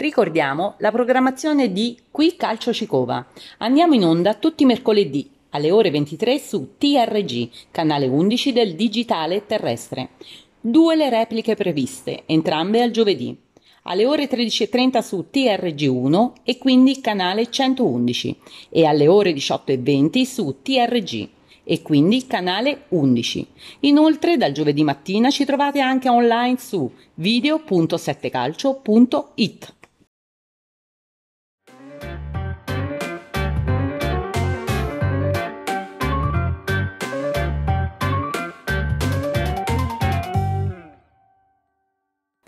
Ricordiamo la programmazione di Qui Calcio Cicova. Andiamo in onda tutti i mercoledì alle ore 23 su TRG, canale 11 del digitale terrestre. Due le repliche previste, entrambe al giovedì. Alle ore 13.30 su TRG1 e quindi canale 111 e alle ore 18.20 su TRG e quindi canale 11. Inoltre dal giovedì mattina ci trovate anche online su video.settecalcio.it.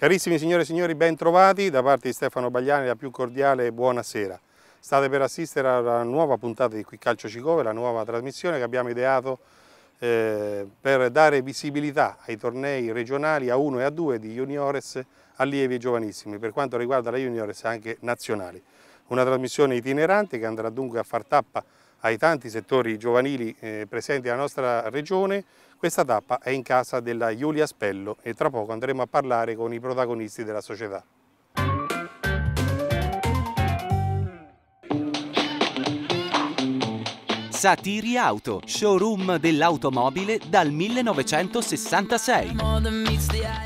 Carissimi signore e signori, ben trovati da parte di Stefano Bagliani, la più cordiale buonasera. State per assistere alla nuova puntata di Qui Calcio Cicove, la nuova trasmissione che abbiamo ideato eh, per dare visibilità ai tornei regionali A1 e A2 di juniores, allievi e giovanissimi, per quanto riguarda la juniores anche nazionali. Una trasmissione itinerante che andrà dunque a far tappa ai tanti settori giovanili eh, presenti nella nostra regione, questa tappa è in casa della Giulia Spello e tra poco andremo a parlare con i protagonisti della società. Satiri Auto, showroom dell'automobile dal 1966.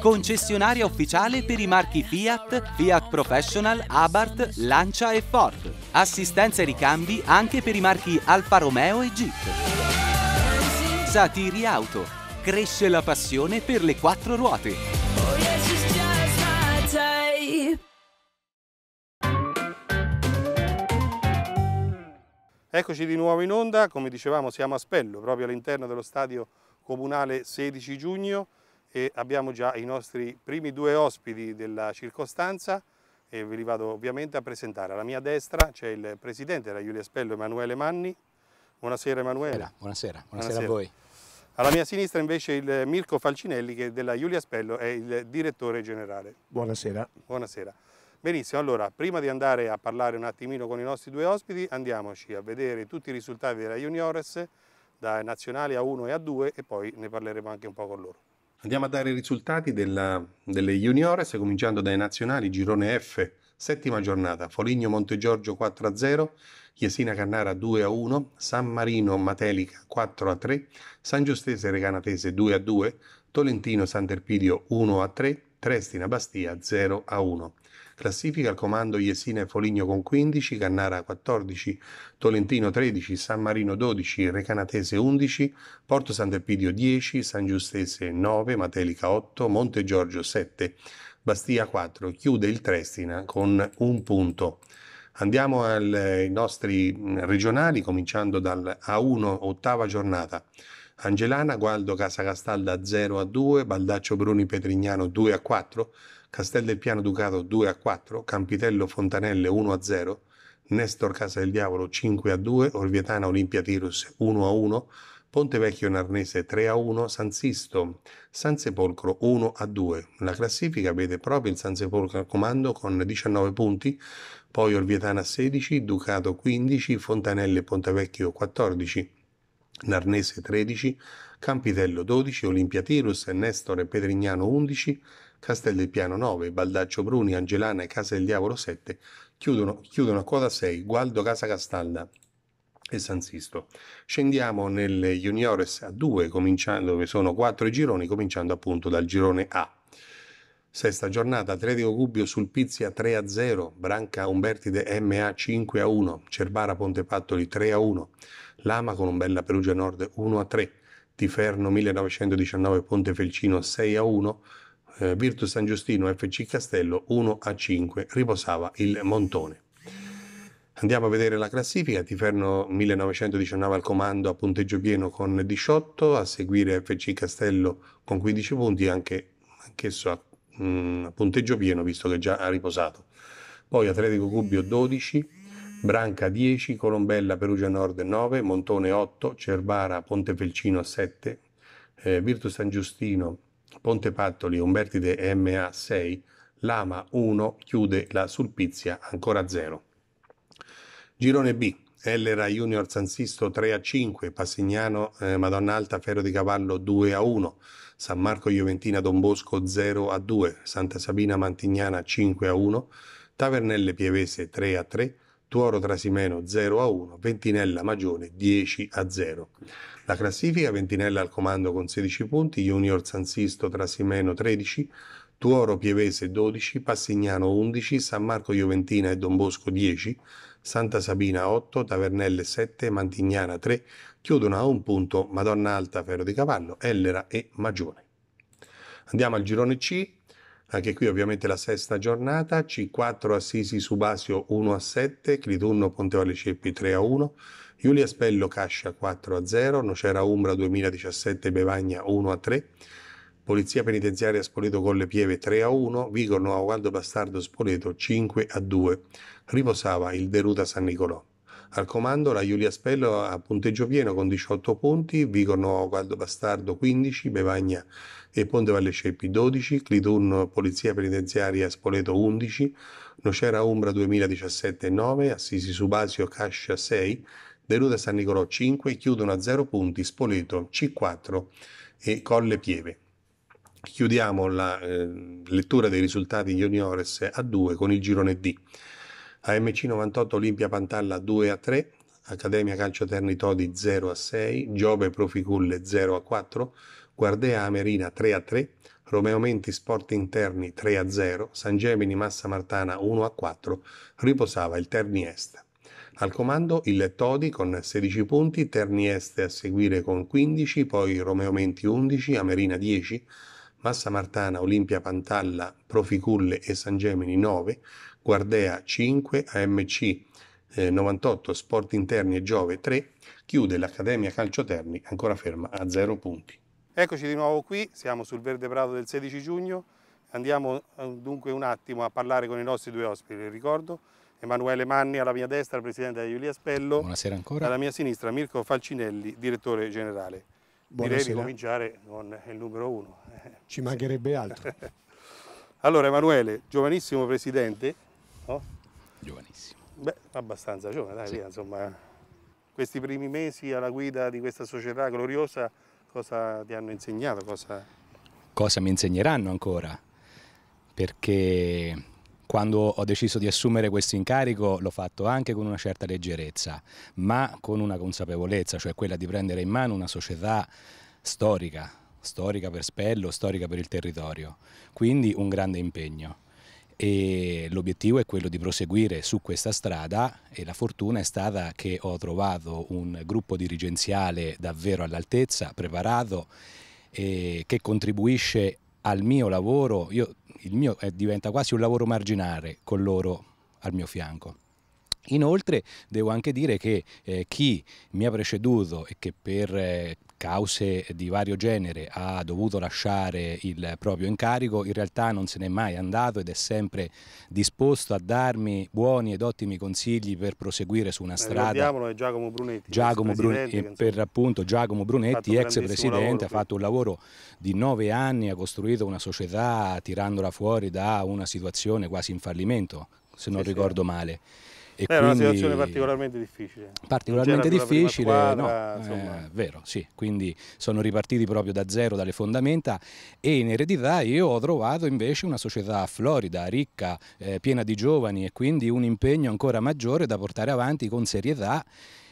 Concessionaria ufficiale per i marchi Fiat, Fiat Professional, Abarth, Lancia e Ford. Assistenza e ricambi anche per i marchi Alfa Romeo e Jeep. Passati Riauto. Cresce la passione per le quattro ruote. Eccoci di nuovo in onda, come dicevamo siamo a Spello, proprio all'interno dello stadio comunale 16 giugno e abbiamo già i nostri primi due ospiti della circostanza e ve li vado ovviamente a presentare. Alla mia destra c'è il presidente della Giulia Spello, Emanuele Manni. Buonasera Emanuele. Buonasera, buonasera, buonasera, buonasera. a voi. Alla mia sinistra invece il Mirko Falcinelli che della Giulia Spello è il direttore generale. Buonasera. Buonasera. Benissimo, allora prima di andare a parlare un attimino con i nostri due ospiti andiamoci a vedere tutti i risultati della Juniores da nazionali A1 e A2 e poi ne parleremo anche un po' con loro. Andiamo a dare i risultati della, delle juniores, cominciando dai nazionali, girone F, settima giornata, Foligno Montegiorgio 4-0, Jesina Cannara 2 a 1, San Marino Matelica 4 a 3, San Giustese Recanatese 2 a 2, Tolentino Sant'Erpidio 1 a 3, Trestina Bastia 0 a 1. Classifica al comando Jesina e Foligno con 15, Cannara 14, Tolentino 13, San Marino 12, Recanatese 11, Porto Sant'Elpidio 10, San Giustese 9, Matelica 8, Monte Giorgio 7, Bastia 4. Chiude il Trestina con un punto. Andiamo ai eh, nostri regionali, cominciando dal A1, ottava giornata. Angelana, Gualdo, Casa Castalda 0 a 2, Baldaccio Bruni Petrignano 2 a 4, Castel del Piano Ducato 2 a 4, Campitello Fontanelle 1 a 0, Nestor Casa del Diavolo 5 a 2, Orvietana Olimpia Tirus 1 a 1, Ponte Vecchio Narnese 3 a 1, San Sisto, San Sepolcro 1 a 2. La classifica vede proprio il San Sepolcro al comando con 19 punti, poi Orvietana 16, Ducato 15, Fontanelle Pontevecchio 14, Narnese 13, Campitello 12, Olimpia Tirus, Nestore e Pedrignano 11, Castel del Piano 9, Baldaccio Bruni, Angelana e Casa del Diavolo 7, chiudono, chiudono a quota 6, Gualdo Casa Castalda e San Sisto. Scendiamo nelle Juniores a 2, dove sono 4 i gironi, cominciando appunto dal girone A. Sesta giornata, Atletico Gubbio sul Pizia 3-0, Branca Umbertide MA 5-1, Cerbara Pontepattoli 3-1, Lama con un bella Perugia Nord 1-3, Tiferno 1919 Pontefelcino 6-1, eh, Virtus San Giustino FC Castello 1-5, riposava il Montone. Andiamo a vedere la classifica, Tiferno 1919 al comando a punteggio pieno con 18, a seguire FC Castello con 15 punti, anche, anch'esso a mh, punteggio pieno visto che già ha riposato. Poi Atletico Gubbio 12, Branca 10, Colombella Perugia Nord 9, Montone 8, Cervara Ponte Felcino 7, eh, Virtus San Giustino Ponte Pattoli Umbertide MA 6, Lama 1, chiude la Sulpizia ancora 0. Girone B, Ellera Junior San Sisto 3 a 5, Passignano eh, Madonna Alta Ferro di Cavallo 2 a 1, San Marco Juventina Don Bosco 0 a 2, Santa Sabina Mantignana 5 a 1, Tavernelle Pievese 3 a 3, Tuoro Trasimeno 0 a 1, Ventinella Magione 10 a 0. La classifica Ventinella al comando con 16 punti, Junior San Sisto Trasimeno 13, Tuoro Pievese 12, Passignano 11, San Marco Juventina e Don Bosco 10, Santa Sabina 8, Tavernelle 7, Mantignana 3, chiudono a un punto Madonna Alta, Ferro di Cavallo, Ellera e Magione. Andiamo al girone C, anche qui ovviamente la sesta giornata, C4 Assisi Subasio 1 a 7, Clitunno Ponteoli Ceppi 3 a 1, Giulia Spello Cascia 4 a 0, Nocera Umbra 2017 Bevagna 1 a 3, Polizia Penitenziaria Spoleto Colle Pieve 3 a 1, Vigor Nuovo Bastardo Spoleto 5 a 2, Riposava il Deruta San Nicolò. Al comando la Giulia Spello a punteggio pieno con 18 punti, Vigorno Gualdo Bastardo 15, Bevagna e Ponte Valle Ceppi 12, Cliturno Polizia Penitenziaria Spoleto 11, Nocera Umbra 2017 9, Assisi Subasio Cascia 6, Deruta San Nicolò 5, chiudono a 0 punti Spoleto C4 e Colle Pieve. Chiudiamo la eh, lettura dei risultati juniores a 2 con il girone D. AMC98 Olimpia Pantalla 2 a 3, Accademia Calcio Ternitodi 0 a 6, Giove Proficulle 0 a 4, Guardea Amerina 3 a 3, Romeo Menti Sport Interni 3 a 0, San Gemini Massa Martana 1 a 4, riposava il Terni Est. Al comando il Todi con 16 punti, Terni Est a seguire con 15, poi Romeo Menti 11, Amerina 10, Massa Martana, Olimpia Pantalla, Proficulle e San Gemini 9, Guardea 5, AMC 98, Sport Interni e Giove 3, chiude l'Accademia Calcio Terni ancora ferma a 0 punti. Eccoci di nuovo qui, siamo sul Verde Prato del 16 giugno, andiamo eh, dunque un attimo a parlare con i nostri due ospiti, ricordo Emanuele Manni alla mia destra, presidente di Giulia Spello. Buonasera ancora. Alla mia sinistra Mirko Falcinelli, direttore generale. Buonasera. Direi di cominciare con il numero uno. Ci mancherebbe altro. allora Emanuele, giovanissimo presidente, Giovanissimo. Beh, abbastanza giovane, dai, sì. via, insomma. Questi primi mesi alla guida di questa società gloriosa, cosa ti hanno insegnato? Cosa, cosa mi insegneranno ancora? Perché quando ho deciso di assumere questo incarico l'ho fatto anche con una certa leggerezza, ma con una consapevolezza, cioè quella di prendere in mano una società storica, storica per Spello, storica per il territorio. Quindi un grande impegno e l'obiettivo è quello di proseguire su questa strada e la fortuna è stata che ho trovato un gruppo dirigenziale davvero all'altezza, preparato, eh, che contribuisce al mio lavoro, Io, il mio eh, diventa quasi un lavoro marginale con loro al mio fianco. Inoltre devo anche dire che eh, chi mi ha preceduto e che per eh, cause di vario genere ha dovuto lasciare il proprio incarico, in realtà non se n'è mai andato ed è sempre disposto a darmi buoni ed ottimi consigli per proseguire su una eh, strada. Ricordiamolo è Giacomo Brunetti. Giacomo Brunetti per appunto Giacomo Brunetti, ex presidente, ha fatto un lavoro di nove anni, ha costruito una società tirandola fuori da una situazione quasi in fallimento, se non sì, ricordo sì. male. E Era una situazione particolarmente difficile. Particolarmente difficile, squadra, no, eh, vero, sì, quindi sono ripartiti proprio da zero, dalle fondamenta e in eredità io ho trovato invece una società florida, ricca, eh, piena di giovani e quindi un impegno ancora maggiore da portare avanti con serietà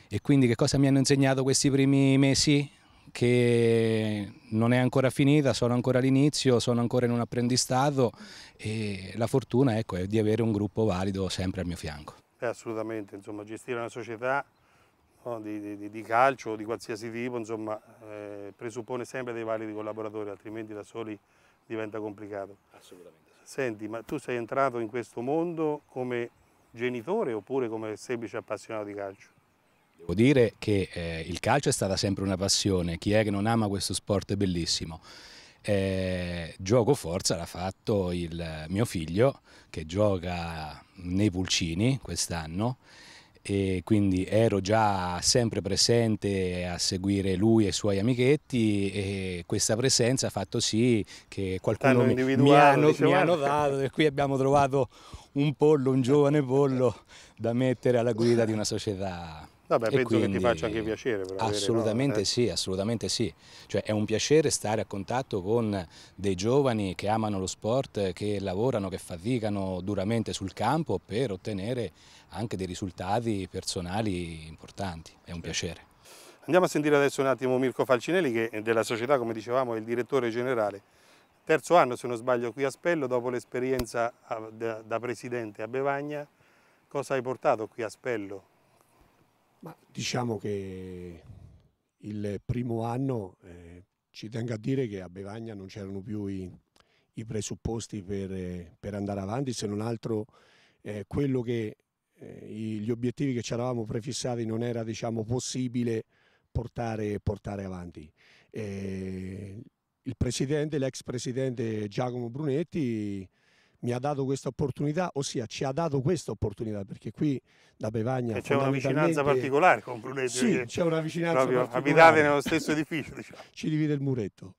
e quindi che cosa mi hanno insegnato questi primi mesi? che non è ancora finita, sono ancora all'inizio, sono ancora in un apprendistato e la fortuna ecco, è di avere un gruppo valido sempre al mio fianco. Eh, assolutamente, insomma, gestire una società no, di, di, di, calcio o di qualsiasi tipo insomma, eh, presuppone sempre dei validi collaboratori, altrimenti da soli diventa complicato. Assolutamente. Senti, ma tu sei entrato in questo mondo come genitore oppure come semplice appassionato di calcio? Devo dire che eh, il calcio è stata sempre una passione, chi è che non ama questo sport è bellissimo. Eh, gioco forza l'ha fatto il mio figlio che gioca nei Pulcini quest'anno e quindi ero già sempre presente a seguire lui e i suoi amichetti e questa presenza ha fatto sì che qualcuno mi, mi, hanno, diciamo. mi ha notato e qui abbiamo trovato un pollo, un giovane pollo da mettere alla guida di una società Vabbè, penso quindi, che ti faccia anche piacere. Per assolutamente avere, no? Eh. sì, assolutamente sì. Cioè, è un piacere stare a contatto con dei giovani che amano lo sport, che lavorano, che faticano duramente sul campo per ottenere anche dei risultati personali importanti. È un piacere. Andiamo a sentire adesso un attimo Mirko Falcinelli che è della società, come dicevamo, è il direttore generale. Terzo anno, se non sbaglio, qui a Spello, dopo l'esperienza ah, da presidente a Bevagna, cosa hai portato qui a Spello? Ma diciamo che il primo anno, eh, ci tengo a dire che a Bevagna non c'erano più i, i presupposti per, eh, per, andare avanti, se non altro eh, quello che eh, gli obiettivi che ci eravamo prefissati non era diciamo, possibile portare, portare avanti. Eh, il presidente, l'ex presidente Giacomo Brunetti mi ha dato questa opportunità, ossia ci ha dato questa opportunità, perché qui da Bevagna... c'è una vicinanza particolare con Brunetti. Sì, c'è una vicinanza proprio particolare. Abitate nello stesso edificio, diciamo. Ci divide il muretto.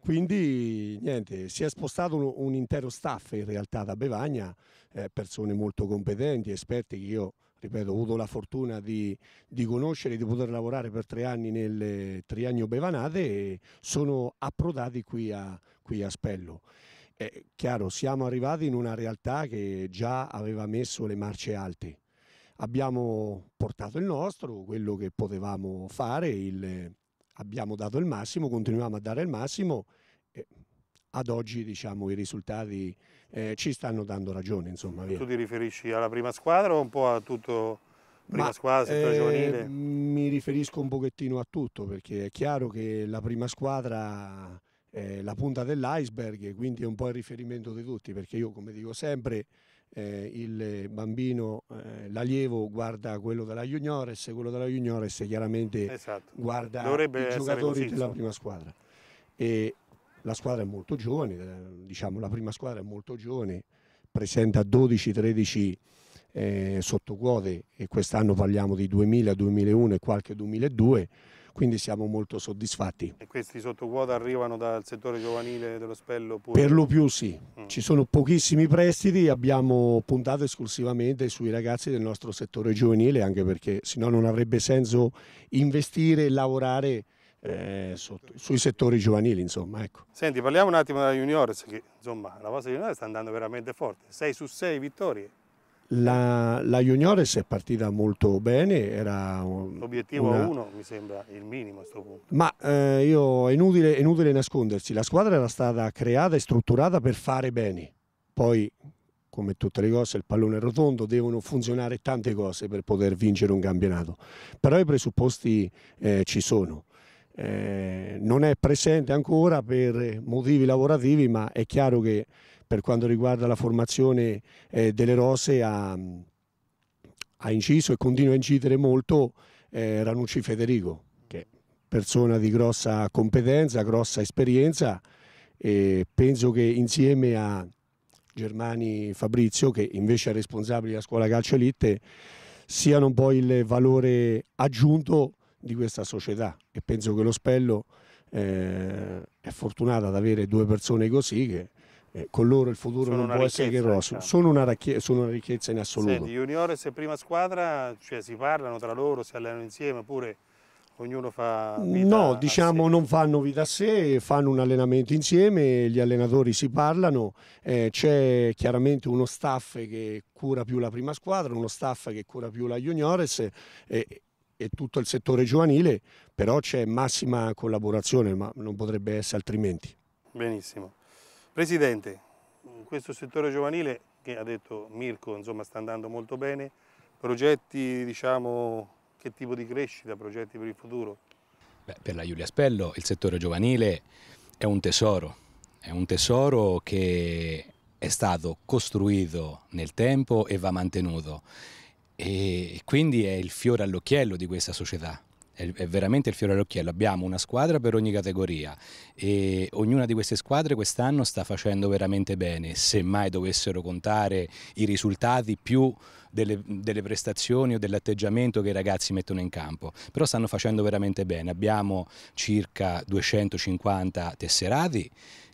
Quindi niente, si è spostato un, un intero staff in realtà da Bevagna, eh, persone molto competenti, esperte che io ripeto, ho avuto la fortuna di, di conoscere di poter lavorare per tre anni nel Triennio Bevanate e sono approdati qui a, qui a Spello eh, chiaro, siamo arrivati in una realtà che già aveva messo le marce alte. Abbiamo portato il nostro, quello che potevamo fare, il, abbiamo dato il massimo, continuiamo a dare il massimo. Eh, ad oggi diciamo, i risultati eh, ci stanno dando ragione. Insomma, tu ti riferisci alla prima squadra o un po' a tutto prima Ma, squadra, settore eh, giovanile? Mi riferisco un pochettino a tutto perché è chiaro che la prima squadra eh, la punta dell'iceberg e quindi è un po' il riferimento di tutti perché io come dico sempre eh, il bambino, eh, l'allievo guarda quello della juniores e quello della juniores chiaramente esatto. guarda Dovrebbe i giocatori della prima squadra e la squadra è molto giovane, eh, diciamo la prima squadra è molto giovane, presenta 12-13 eh, sottoquote e quest'anno parliamo di 2000, 2001 e qualche 2002 quindi siamo molto soddisfatti. E questi sotto arrivano dal settore giovanile dello Spello? Pure? Per lo più sì, mm. ci sono pochissimi prestiti, abbiamo puntato esclusivamente sui ragazzi del nostro settore giovanile anche perché sennò non avrebbe senso investire e lavorare eh, sotto, sui settori giovanili insomma ecco. Senti parliamo un attimo della juniors che insomma la vostra juniors sta andando veramente forte 6 su 6 vittorie la, la Juniores è partita molto bene, era un, l'obiettivo una... a uno mi sembra il minimo a questo punto. Ma eh, io, è, inutile, è inutile nascondersi, la squadra era stata creata e strutturata per fare bene, poi come tutte le cose, il pallone rotondo, devono funzionare tante cose per poter vincere un campionato, però i presupposti eh, ci sono. Eh, non è presente ancora per motivi lavorativi, ma è chiaro che per quanto riguarda la formazione eh, delle rose ha, ha, inciso e continua a incidere molto eh, Ranucci Federico, che è persona di grossa competenza, grossa esperienza e penso che insieme a Germani Fabrizio, che invece è responsabile della scuola calcio elite, siano un po' il valore aggiunto di questa società e penso che lo Spello eh, è fortunata ad avere due persone così che eh, con loro il futuro sono non può essere che rosso, diciamo. sono una, sono, una ricchezza in assoluto. Senti, juniores e prima squadra cioè, si parlano tra loro, si allenano insieme oppure ognuno fa No, diciamo non fanno vita a sé, fanno un allenamento insieme, gli allenatori si parlano, eh, c'è chiaramente uno staff che cura più la prima squadra, uno staff che cura più la juniores eh, e tutto il settore giovanile, però c'è massima collaborazione, ma non potrebbe essere altrimenti. Benissimo. Presidente, questo settore giovanile che ha detto Mirko insomma, sta andando molto bene, progetti diciamo, che tipo di crescita, progetti per il futuro? Beh, per la Giulia Spello il settore giovanile è un tesoro, è un tesoro che è stato costruito nel tempo e va mantenuto e quindi è il fiore all'occhiello di questa società è, veramente il fiore all'occhiello, abbiamo una squadra per ogni categoria e ognuna di queste squadre quest'anno sta facendo veramente bene, se mai dovessero contare i risultati più delle, delle prestazioni o dell'atteggiamento che i ragazzi mettono in campo, però stanno facendo veramente bene, abbiamo circa 250 tesserati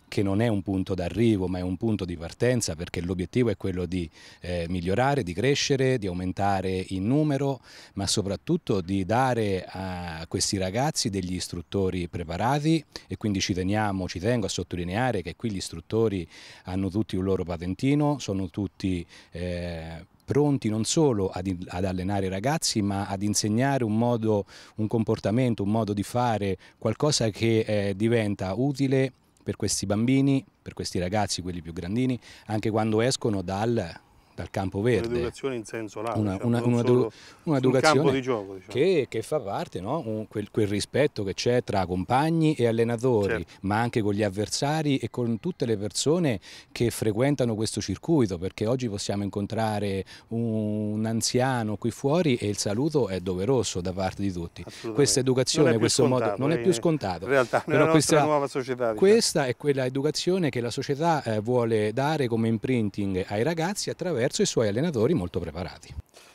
che non è un punto d'arrivo ma è un punto di partenza perché l'obiettivo è quello di eh, migliorare, di crescere, di aumentare in numero ma soprattutto di dare a questi ragazzi degli istruttori preparati e quindi ci teniamo, ci tengo a sottolineare che qui gli istruttori hanno tutti un loro patentino, sono tutti eh, pronti non solo ad, ad, allenare i ragazzi ma ad insegnare un modo, un comportamento, un modo di fare, qualcosa che eh, diventa utile per questi bambini, per questi ragazzi, quelli più grandini, anche quando escono dal dal campo verde. Un'educazione in senso lato. una, cioè, una, una, un'educazione di gioco, diciamo. che, che, fa parte, no? Un, quel, quel, rispetto che c'è tra compagni e allenatori, certo. ma anche con gli avversari e con tutte le persone che frequentano questo circuito, perché oggi possiamo incontrare un anziano qui fuori e il saluto è doveroso da parte di tutti. Questa educazione, questo modo, non è eh, più scontato. In realtà, però questa, nuova società. Diciamo. Questa è quella educazione che la società eh, vuole dare come imprinting ai ragazzi attraverso verso i suoi allenatori molto preparati.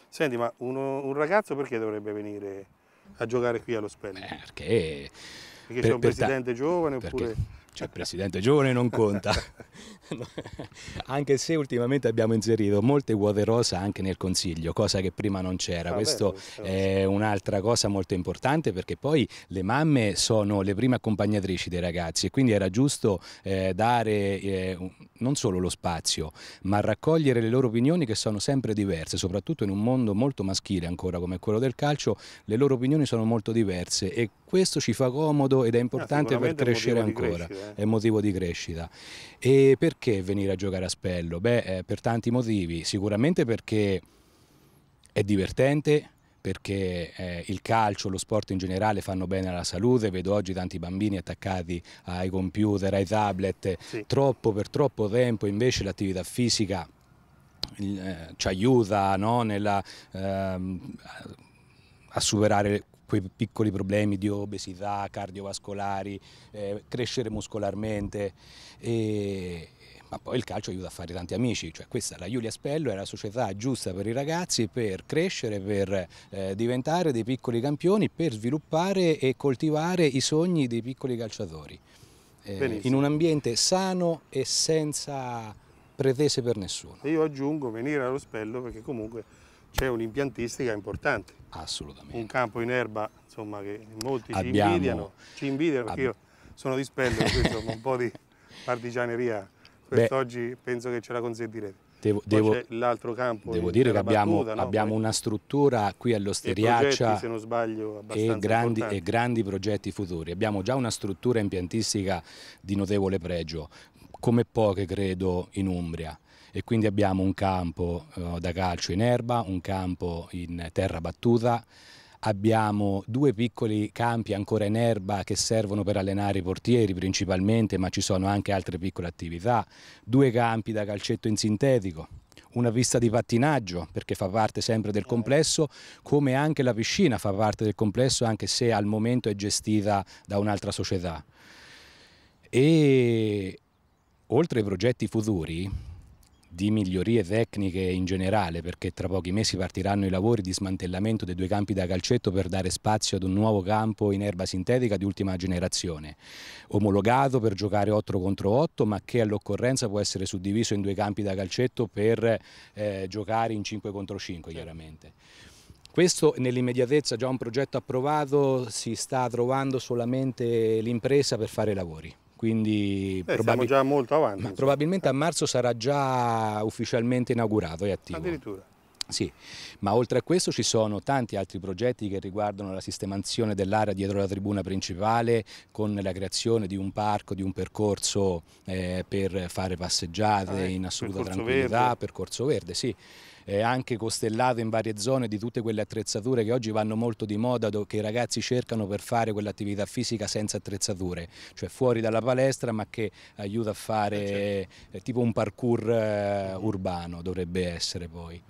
Senti, ma uno, un ragazzo perché dovrebbe venire a giocare qui allo Spelling? Beh, perché... Perché per, c'è un per presidente giovane oppure... C'è il presidente giovane non conta, anche se ultimamente abbiamo inserito molte uove rosa anche nel consiglio, cosa che prima non c'era. Ah, Questo è un'altra cosa molto importante perché poi le mamme sono le prime accompagnatrici dei ragazzi e quindi era giusto eh, dare eh, non solo lo spazio, ma raccogliere le loro opinioni che sono sempre diverse, soprattutto in un mondo molto maschile ancora come quello del calcio, le loro opinioni sono molto diverse e questo ci fa comodo ed è importante ah, per crescere ancora, crescita, eh. è motivo di crescita. E perché perché venire a giocare a Spello? Beh, eh, per tanti motivi, sicuramente perché è divertente, perché eh, il calcio, lo sport in generale fanno bene alla salute, vedo oggi tanti bambini attaccati ai computer, ai tablet, sì. troppo per troppo tempo invece l'attività fisica eh, ci aiuta no? Nella, eh, a superare quei piccoli problemi di obesità, cardiovascolari, eh, crescere muscolarmente e, ma poi il calcio aiuta a fare tanti amici, cioè questa la Giulia Spello è la società giusta per i ragazzi per crescere, per eh, diventare dei piccoli campioni, per sviluppare e coltivare i sogni dei piccoli calciatori. Eh, in un ambiente sano e senza pretese per nessuno. E io aggiungo venire allo Spello perché comunque c'è un'impiantistica importante. Assolutamente. Un campo in erba insomma, che molti Abbiamo... ci invidiano, ci invidiano perché Ab... io sono di Spello, questo un po' di partigianeria Quest'oggi Beh, penso che ce la consentirete. Devo, devo l'altro campo. Devo dire che abbiamo, battuta, no? abbiamo una struttura qui all'Osteriaccia e, sbaglio, e, grandi, e grandi progetti futuri. Abbiamo già una struttura impiantistica di notevole pregio, come poche credo in Umbria e quindi abbiamo un campo eh, da calcio in erba, un campo in terra battuta, abbiamo due piccoli campi ancora in erba che servono per allenare i portieri principalmente, ma ci sono anche altre piccole attività, due campi da calcetto in sintetico, una pista di pattinaggio perché fa parte sempre del complesso, come anche la piscina fa parte del complesso anche se al momento è gestita da un'altra società. E oltre ai progetti futuri, di migliorie tecniche in generale perché tra pochi mesi partiranno i lavori di smantellamento dei due campi da calcetto per dare spazio ad un nuovo campo in erba sintetica di ultima generazione, omologato per giocare 8 contro 8 ma che all'occorrenza può essere suddiviso in due campi da calcetto per eh, giocare in 5 contro 5 chiaramente. Questo nell'immediatezza, già un progetto approvato, si sta trovando solamente l'impresa per fare i lavori quindi Beh, probabil- già molto avanti. Probabilmente a marzo sarà già ufficialmente inaugurato e attivo. Addirittura. Sì, ma oltre a questo ci sono tanti altri progetti che riguardano la sistemazione dell'area dietro la tribuna principale con la creazione di un parco, di un percorso eh, per fare passeggiate ah, ecco, in assoluta percorso tranquillità, verde. percorso verde, sì. È eh, anche costellato in varie zone di tutte quelle attrezzature che oggi vanno molto di moda, che i ragazzi cercano per fare quell'attività fisica senza attrezzature, cioè fuori dalla palestra ma che aiuta a fare eh, certo. Eh, tipo un parkour eh, urbano dovrebbe essere poi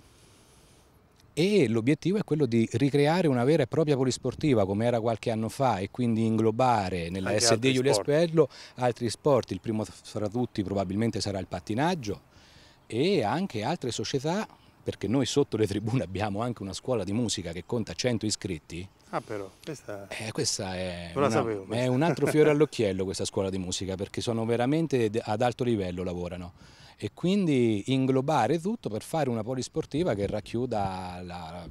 e l'obiettivo è quello di ricreare una vera e propria polisportiva come era qualche anno fa e quindi inglobare nella SD Giulia Spello altri sport, il primo fra tutti probabilmente sarà il pattinaggio e anche altre società perché noi sotto le tribune abbiamo anche una scuola di musica che conta 100 iscritti. Ah però, questa, eh, questa è, una, sapevo, questa. è un altro fiore all'occhiello questa scuola di musica, perché sono veramente ad alto livello lavorano e quindi inglobare tutto per fare una polisportiva che racchiuda la,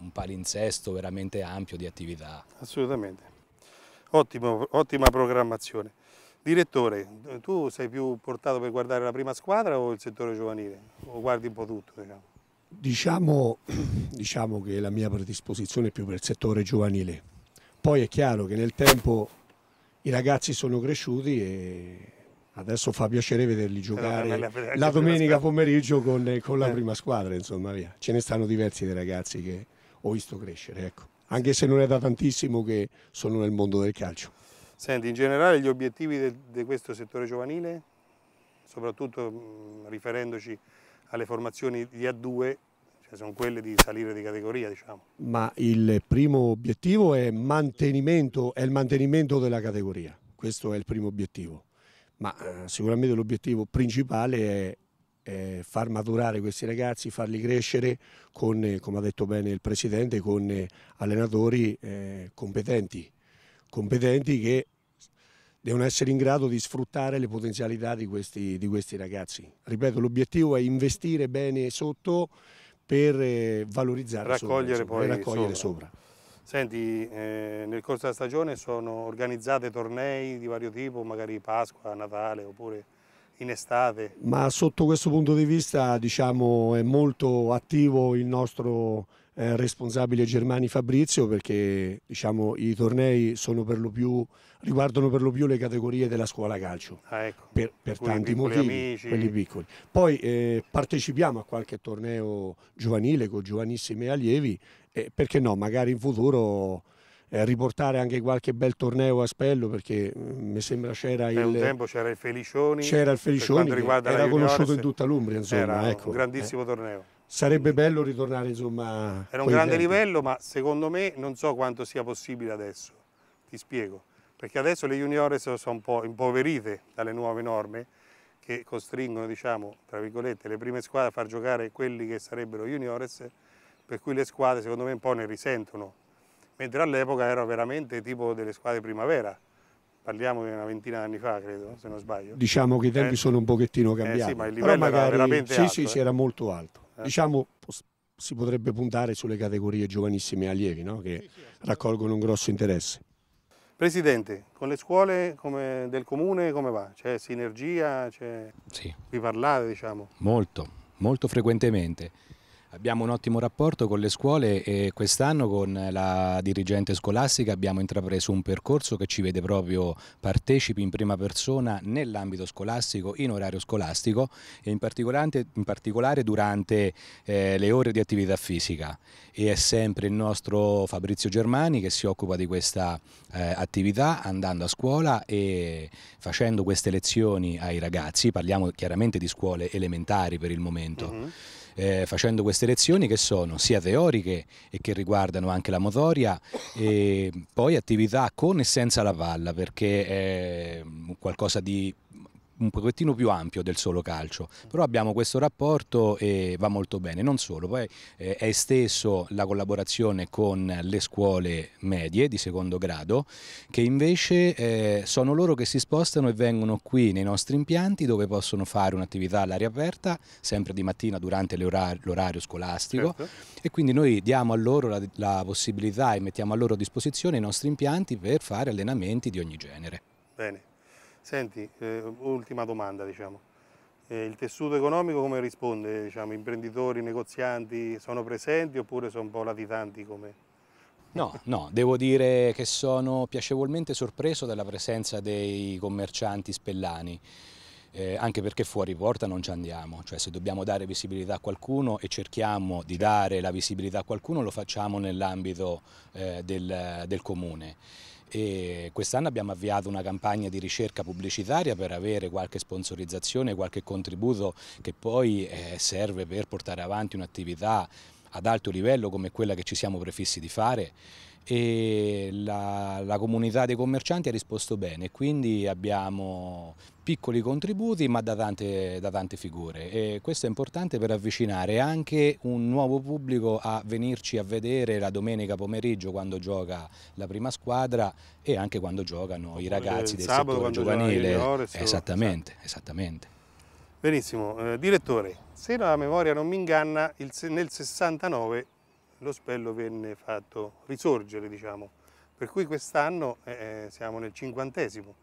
un palinsesto veramente ampio di attività. Assolutamente, Ottimo, ottima programmazione. Direttore, tu sei più portato per guardare la prima squadra o il settore giovanile? O guardi un po' tutto? Diciamo? Diciamo, diciamo, che la mia predisposizione è più per il settore giovanile. Poi è chiaro che nel tempo i ragazzi sono cresciuti e adesso fa piacere vederli giocare eh, beh, la domenica pomeriggio con, eh, con la eh. prima squadra, insomma, via. Ce ne stanno diversi dei ragazzi che ho visto crescere, ecco. Anche se non è da tantissimo che sono nel mondo del calcio. Senti, in generale gli obiettivi di questo settore giovanile, soprattutto mh, riferendoci alle formazioni di A2, cioè sono quelle di salire di categoria, diciamo. Ma il primo obiettivo è, è il mantenimento della categoria, questo è il primo obiettivo ma eh, sicuramente l'obiettivo principale è, è, far maturare questi ragazzi, farli crescere con, eh, come ha detto bene il Presidente, con eh, allenatori eh, competenti, competenti che devono essere in grado di sfruttare le potenzialità di questi, di questi ragazzi. Ripeto, l'obiettivo è investire bene sotto per valorizzare raccogliere sopra, poi per raccogliere sopra. sopra. Senti, eh, nel corso della stagione sono organizzate tornei di vario tipo, magari Pasqua, Natale oppure in estate? Ma sotto questo punto di vista diciamo, è molto attivo il nostro eh, responsabile Germani Fabrizio perché diciamo, i tornei per più, riguardano per lo più le categorie della scuola calcio, ah, ecco. per, per tanti motivi, amici. quelli piccoli. Poi eh, partecipiamo a qualche torneo giovanile con giovanissimi allievi e perché no, magari in futuro... Eh, riportare anche qualche bel torneo a Spello perché mm, mi sembra c'era il... un tempo c'era il Felicioni. C'era il Felicioni, era conosciuto in tutta l'Umbria, insomma. Era ecco, un eh. grandissimo eh. torneo. Sarebbe bello ritornare insomma... Era un grande tempi. livello ma secondo me non so quanto sia possibile adesso, ti spiego. Perché adesso le juniores sono un po' impoverite dalle nuove norme che costringono diciamo, tra virgolette, le prime squadre a far giocare quelli che sarebbero juniores, per cui le squadre secondo me un po' ne risentono. Mentre all'epoca erano veramente tipo delle squadre primavera, parliamo di una ventina d'anni fa, credo, se non sbaglio. Diciamo che i tempi eh, sono un pochettino cambiati. Eh sì, ma il livello magari, era veramente sì, alto. Sì, eh. sì, era molto alto. Eh. Diciamo si potrebbe puntare sulle categorie giovanissime allievi, no? che raccolgono un grosso interesse. Presidente, con le scuole come, del comune come va? C'è sinergia? C'è... Sì. Vi parlate, diciamo? Molto, molto frequentemente. Abbiamo un ottimo rapporto con le scuole e quest'anno con la dirigente scolastica abbiamo intrapreso un percorso che ci vede proprio partecipi in prima persona nell'ambito scolastico, in orario scolastico e in particolare, in particolare durante eh, le ore di attività fisica. E è sempre il nostro Fabrizio Germani che si occupa di questa eh, attività andando a scuola e facendo queste lezioni ai ragazzi, parliamo chiaramente di scuole elementari per il momento. Mm -hmm eh, facendo queste lezioni che sono sia teoriche e che riguardano anche la motoria e poi attività con e senza la palla perché è qualcosa di un pochettino più ampio del solo calcio, però abbiamo questo rapporto e va molto bene, non solo, poi eh, è esteso la collaborazione con le scuole medie di secondo grado che invece eh, sono loro che si spostano e vengono qui nei nostri impianti dove possono fare un'attività all'aria aperta, sempre di mattina durante l'orario scolastico certo. e quindi noi diamo a loro la, la possibilità e mettiamo a loro disposizione i nostri impianti per fare allenamenti di ogni genere. Bene. Senti, eh, ultima domanda, diciamo. eh, il tessuto economico come risponde? Diciamo, imprenditori, negozianti sono presenti oppure sono un po' latitanti come... No, no, devo dire che sono piacevolmente sorpreso dalla presenza dei commercianti spellani. Eh, anche perché fuori porta non ci andiamo, cioè se dobbiamo dare visibilità a qualcuno e cerchiamo di dare la visibilità a qualcuno lo facciamo nell'ambito eh, del, del comune quest'anno abbiamo avviato una campagna di ricerca pubblicitaria per avere qualche sponsorizzazione, qualche contributo che poi eh, serve per portare avanti un'attività ad alto livello come quella che ci siamo prefissi di fare e la, la, comunità dei commercianti ha risposto bene, quindi abbiamo piccoli contributi ma da tante, da tante, figure e questo è importante per avvicinare anche un nuovo pubblico a venirci a vedere la domenica pomeriggio quando gioca la prima squadra e anche quando giocano i ragazzi del settore giovanile. Ore, esattamente, esatto. esattamente. Benissimo, eh, direttore, se la memoria non mi inganna, il, nel 69 lo spello venne fatto risorgere, diciamo. Per cui quest'anno eh, eh, siamo nel cinquantesimo.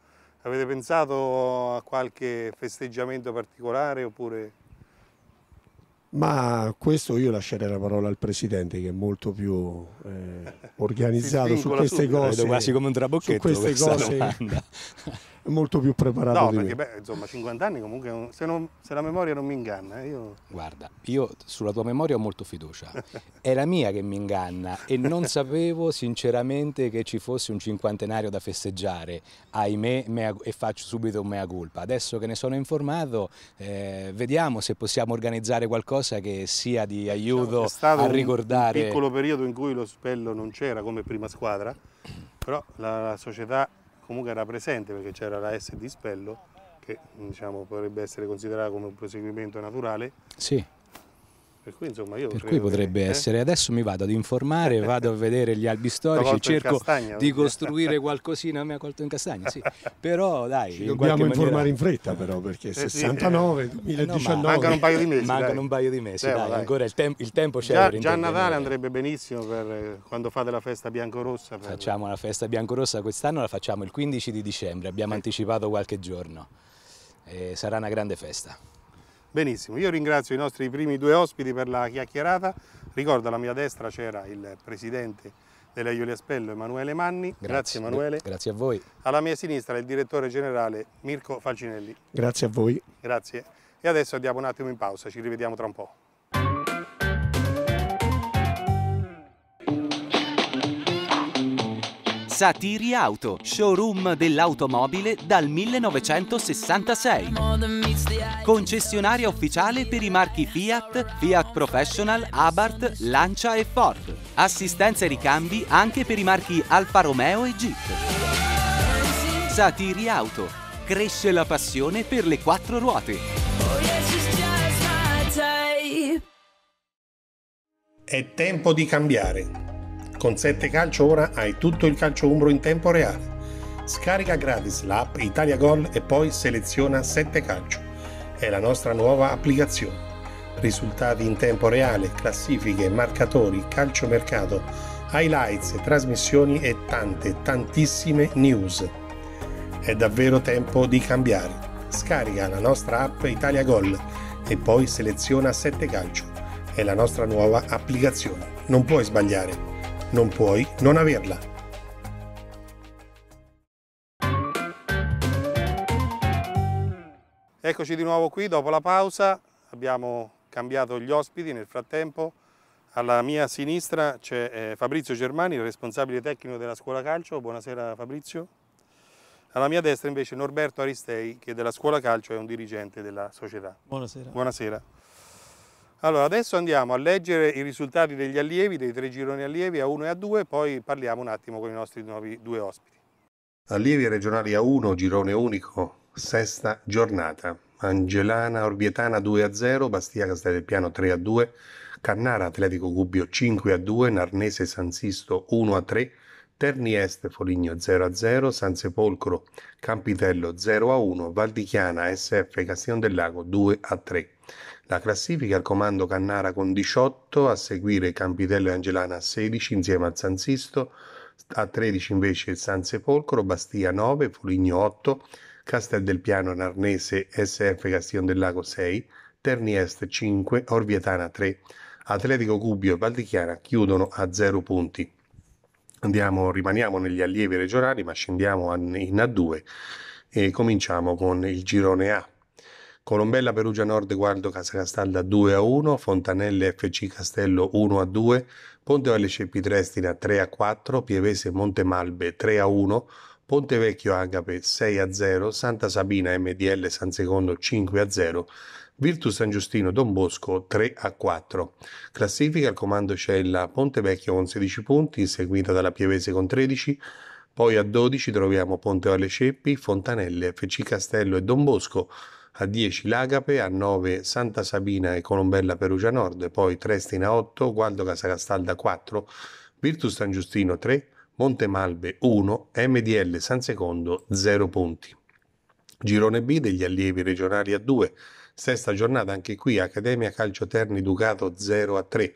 Avete pensato a qualche festeggiamento particolare oppure... Ma questo io lascerei la parola al Presidente che è molto più eh, organizzato su queste tutto. cose. quasi come un trabocchetto su queste cose. molto più preparato. No, perché beh, insomma 50 anni comunque, se, non, se la memoria non mi inganna. Eh, io... Guarda, io sulla tua memoria ho molto fiducia. È la mia che mi inganna e non sapevo sinceramente che ci fosse un cinquantenario da festeggiare. Ahimè, mea, e faccio subito un mea culpa. Adesso che ne sono informato, eh, vediamo se possiamo organizzare qualcosa che sia di diciamo aiuto diciamo, a ricordare. Un piccolo periodo in cui lo spello non c'era come prima squadra, però la, la società comunque era presente perché c'era la S di Spello che diciamo, potrebbe essere considerata come un proseguimento naturale sì. Per cui, insomma, io per cui potrebbe che... Eh? essere. Adesso mi vado ad informare, vado a vedere gli albi storici, cerco castagna, di costruire qualcosina. Mi ha colto in castagna, sì. Però dai, Ci dobbiamo informare maniera... in fretta, però, perché eh, 69, sì, 2019. Eh, no, ma mancano un paio di mesi. Mancano dai. un paio di mesi, eh, dai, dai. ancora il, tem il tempo c'è. Già, già Natale andrebbe benissimo per quando fate la festa biancorossa. Per... Facciamo la festa biancorossa quest'anno, la facciamo il 15 di dicembre, abbiamo sì. anticipato qualche giorno. Eh, sarà una grande festa. Benissimo, io ringrazio i nostri primi due ospiti per la chiacchierata. Ricordo alla mia destra c'era il presidente della Iulia Spello Emanuele Manni. Grazie, grazie Emanuele. Grazie a voi. Alla mia sinistra il direttore generale Mirko Falcinelli. Grazie a voi. Grazie. E adesso andiamo un attimo in pausa, ci rivediamo tra un po'. Satiri Auto, showroom dell'automobile dal 1966. Concessionaria ufficiale per i marchi Fiat, Fiat Professional, Abarth, Lancia e Ford. Assistenza e ricambi anche per i marchi Alfa Romeo e Jeep. Satiri Auto, cresce la passione per le quattro ruote. È tempo di cambiare. Con 7 calcio ora hai tutto il calcio umbro in tempo reale. Scarica gratis l'app Italia Gol e poi seleziona 7 calcio. È la nostra nuova applicazione. Risultati in tempo reale, classifiche, marcatori, calciomercato, highlights, trasmissioni e tante, tantissime news. È davvero tempo di cambiare. Scarica la nostra app Italia Gol e poi seleziona 7 calcio. È la nostra nuova applicazione. Non puoi sbagliare non puoi non averla. Eccoci di nuovo qui dopo la pausa, abbiamo cambiato gli ospiti nel frattempo. Alla mia sinistra c'è eh, Fabrizio Germani, il responsabile tecnico della scuola calcio. Buonasera Fabrizio. Alla mia destra invece Norberto Aristei, che della scuola calcio è un dirigente della società. Buonasera. Buonasera. Allora, adesso andiamo a leggere i risultati degli allievi, dei tre gironi allievi A1 e A2, poi parliamo un attimo con i nostri nuovi due ospiti. Allievi regionali A1, girone unico, sesta giornata. Angelana Orvietana 2 a 0, Bastia Castelpiano 3 a 2, Cannara Atletico Gubbio 5 a 2, Narnese San Sisto 1 a 3, Terni Est Foligno 0 a 0, San Sepolcro Campitello 0 a 1, Valdichiana SF Castiglione del Lago 2 a 3. La classifica al comando Cannara con 18, a seguire Campidello e Angelana a 16 insieme a San Sisto, a 13 invece San Sepolcro, Bastia 9, Foligno 8, Castel del Piano Narnese SF Castiglione del Lago 6, Terni Est 5, Orvietana 3, Atletico Gubbio e Valdichiana chiudono a 0 punti. Andiamo, rimaniamo negli allievi regionali ma scendiamo in A2 e cominciamo con il girone A Colombella Perugia Nord Guardo Casa Castalda 2 a 1, Fontanelle FC Castello 1 a 2, Ponte Valsce Pitrestina 3 a 4, Pievese Montemalbe 3 a 1, Ponte Vecchio Agape 6 a 0, Santa Sabina MDL San Secondo 5 a 0, Virtus San Giustino Don Bosco 3 a 4. Classifica al comando c'è la Pontevecchio con 16 punti, seguita dalla Pievese con 13. Poi a 12 troviamo Ponte Valle Ceppi, Fontanelle, FC Castello e Don Bosco a 10 l'Agape, a 9 Santa Sabina e Colombella Perugia Nord, poi Trestina 8, Gualdo Casacastalda 4, Virtus San Giustino 3, Montemalbe 1, MDL San Secondo 0 punti. Girone B degli allievi regionali a 2, sesta giornata anche qui Accademia Calcio Terni Ducato 0 a 3.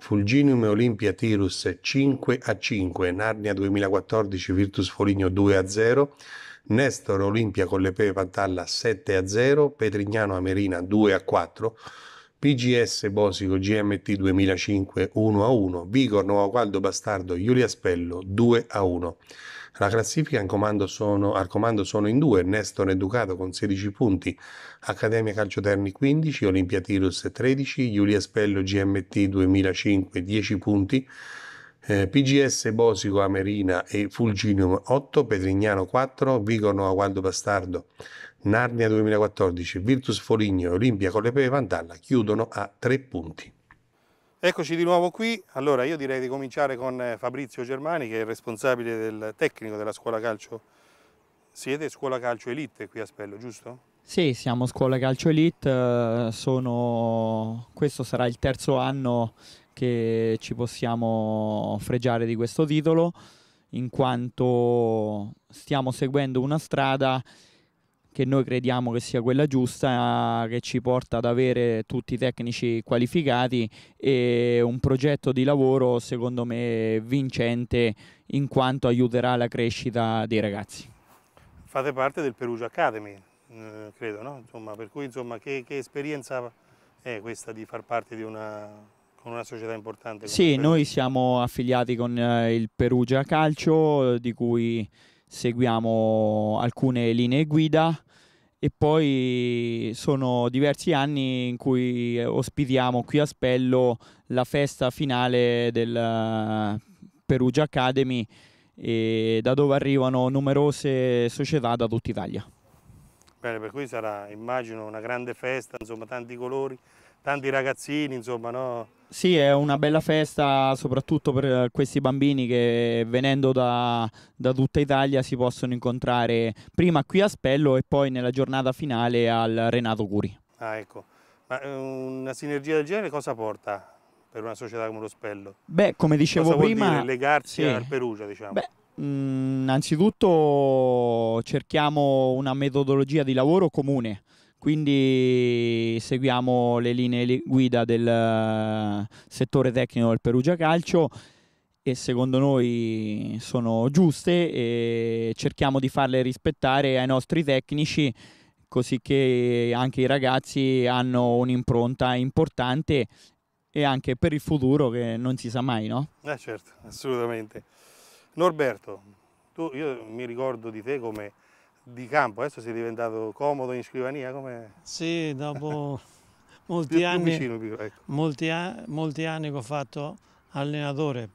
Fulginium Olimpia Tirus 5 a 5, Narnia 2014 Virtus Foligno 2 a 0, Nestor Olimpia con le Pepe Pantalla 7 a 0, Petrignano Amerina 2 a 4, PGS Bosico GMT 2005 1 a 1, Vigor Novaqualdo Bastardo Giulia Spello 2 a 1. La classifica comando sono, al comando sono in due, Nestor Educato con 16 punti, Accademia Calcio Terni 15, Olimpia Tirus 13, Giulia Spello GMT 2005 10 punti, eh, PGS Bosico Amerina e Fulginium 8, Petrignano 4, Vigorno Agualdo Bastardo, Narnia 2014, Virtus Foligno e Olimpia le e Vandalla chiudono a 3 punti. Eccoci di nuovo qui, allora io direi di cominciare con eh, Fabrizio Germani che è il responsabile del tecnico della scuola calcio, siete scuola calcio elite qui a Spello, giusto? Sì, siamo scuola calcio elite, eh, sono... questo sarà il terzo anno che ci possiamo fregiare di questo titolo in quanto stiamo seguendo una strada che noi crediamo che sia quella giusta, che ci porta ad avere tutti i tecnici qualificati e un progetto di lavoro secondo me vincente in quanto aiuterà la crescita dei ragazzi. Fate parte del Perugia Academy, eh, credo, no? Insomma, per cui insomma, che, che esperienza è questa di far parte di una, con una società importante. Sì, noi siamo affiliati con eh, il Perugia Calcio, di cui seguiamo alcune linee guida e poi sono diversi anni in cui ospitiamo qui a Spello la festa finale del eh, Perugia Academy e da dove arrivano numerose società da tutta Italia. Bene, per cui sarà immagino una grande festa, insomma tanti colori, tanti ragazzini, insomma, no? Sì, è una bella festa soprattutto per questi bambini che venendo da, da, tutta Italia si possono incontrare prima qui a Spello e poi nella giornata finale al Renato Curi. Ah, ecco. Ma ehm, una sinergia del genere cosa porta per una società come lo Spello? Beh, come dicevo cosa prima... Dire, legarsi sì. al Perugia, diciamo. Beh, innanzitutto cerchiamo una metodologia di lavoro comune quindi seguiamo le linee guida del eh, settore tecnico del Perugia Calcio e secondo noi sono giuste e cerchiamo di farle rispettare ai nostri tecnici così che anche i ragazzi hanno un'impronta importante e anche per il futuro che non si sa mai, no? Eh certo, assolutamente. Norberto, tu, io mi ricordo di te come di campo, adesso sei diventato comodo in scrivania? Come... Sì, dopo molti, più, anni, più vicino, più, ecco. molti, molti anni che ho fatto allenatore,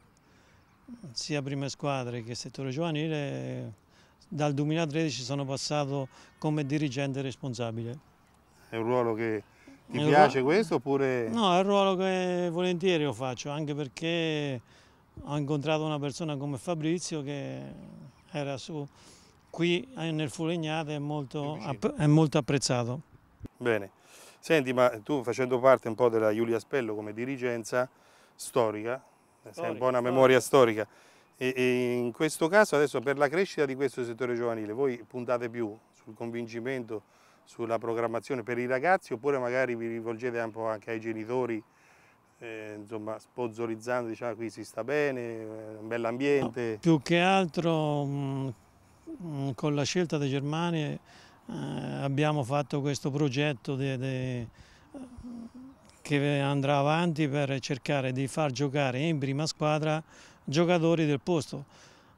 sia prime squadre che settore giovanile, dal 2013 sono passato come dirigente responsabile. È un ruolo che ti è piace ruolo... questo oppure... No, è un ruolo che volentieri lo faccio, anche perché ho incontrato una persona come Fabrizio che era su qui eh, nel Fulegnate è molto, è molto apprezzato. Bene, senti ma tu facendo parte un po' della Giulia Spello come dirigenza storica, storica eh, sei un po' una memoria storica, e, e in questo caso adesso per la crescita di questo settore giovanile voi puntate più sul convincimento, sulla programmazione per i ragazzi oppure magari vi rivolgete un po' anche ai genitori eh, insomma sponzorizzando diciamo qui si sta bene, è un bell'ambiente? No, più che altro mh, Mm, con la scelta dei Germani eh, abbiamo fatto questo progetto de, de, che andrà avanti per cercare di far giocare in prima squadra giocatori del posto.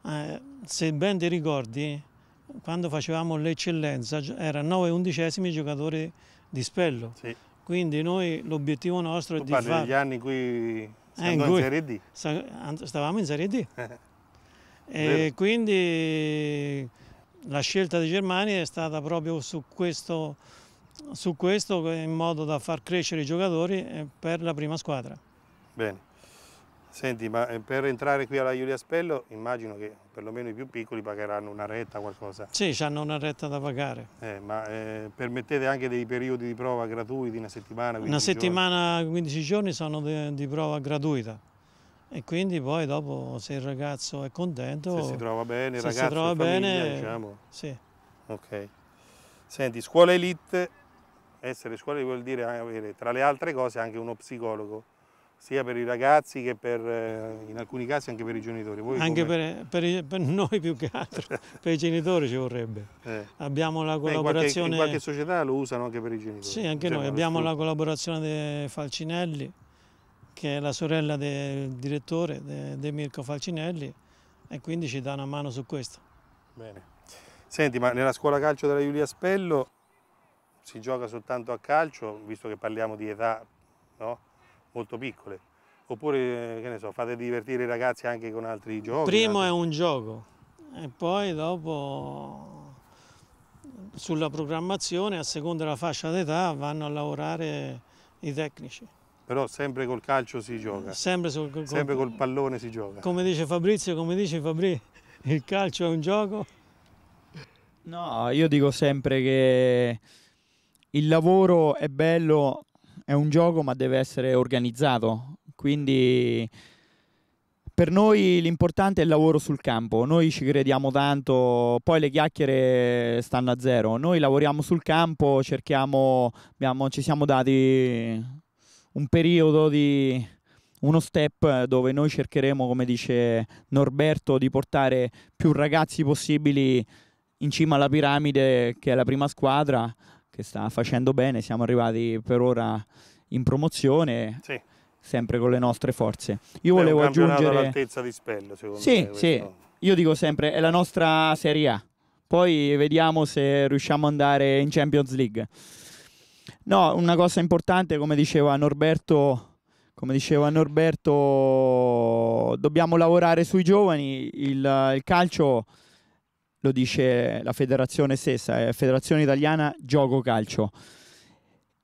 Eh, se ben ti ricordi, quando facevamo l'eccellenza erano 9 undicesimi giocatori di spello. Sì. Quindi noi l'obiettivo nostro tu è di fare... parli degli anni in cui eh, in cui... in Serie D? Stavamo in Serie D. E quindi la scelta di Germania è stata proprio su questo, su questo in modo da far crescere i giocatori eh, per la prima squadra. Bene. Senti, ma eh, per entrare qui alla Giulia Spello immagino che perlomeno i più piccoli pagheranno una retta qualcosa. Sì, hanno una retta da pagare. Eh, ma eh, permettete anche dei periodi di prova gratuiti, una settimana? Una settimana, giorni. 15 giorni sono di, di prova gratuita. E quindi poi dopo se il ragazzo è contento... Se si trova bene, il ragazzo si trova famiglia, bene, diciamo. Sì. Ok. Senti, scuola elite, essere scuola vuol dire avere tra le altre cose anche uno psicologo, sia per i ragazzi che per, eh, in alcuni casi anche per i genitori. Voi anche per, eh, per, i, per, noi più che altro, per i genitori ci vorrebbe. Eh. Abbiamo la collaborazione... Beh, in, qualche, in, qualche, società lo usano anche per i genitori. Sì, anche diciamo, noi. Abbiamo la collaborazione dei Falcinelli che è la sorella del direttore, De, de Mirko Falcinelli, e quindi ci dà una mano su questo. Bene. Senti, ma nella scuola calcio della Giulia Spello si gioca soltanto a calcio, visto che parliamo di età no? molto piccole, oppure che ne so, fate divertire i ragazzi anche con altri giochi? Primo altri... è un gioco e poi dopo sulla programmazione, a seconda della fascia d'età, vanno a lavorare i tecnici. Però sempre col calcio si gioca. Sempre, sul, col, sempre col pallone si gioca. Come dice Fabrizio, come dice Fabri, il calcio è un gioco. No, io dico sempre che il lavoro è bello, è un gioco, ma deve essere organizzato. Quindi per noi l'importante è il lavoro sul campo, noi ci crediamo tanto, poi le chiacchiere stanno a zero, noi lavoriamo sul campo, cerchiamo, abbiamo, ci siamo dati un periodo di uno step eh, dove noi cercheremo, come dice Norberto, di portare più ragazzi possibili in cima alla piramide che è la prima squadra che sta facendo bene, siamo arrivati per ora in promozione. Sì. Sempre con le nostre forze. Io Beh, volevo aggiungere. all'altezza di Spello, secondo sì, me. Questo... Sì, io dico sempre: è la nostra Serie A. Poi vediamo se riusciamo ad andare in Champions League. No, una cosa importante, come diceva Norberto, come diceva Norberto, dobbiamo lavorare sui giovani, il, il, calcio lo dice la federazione stessa, è Federazione Italiana Gioco Calcio.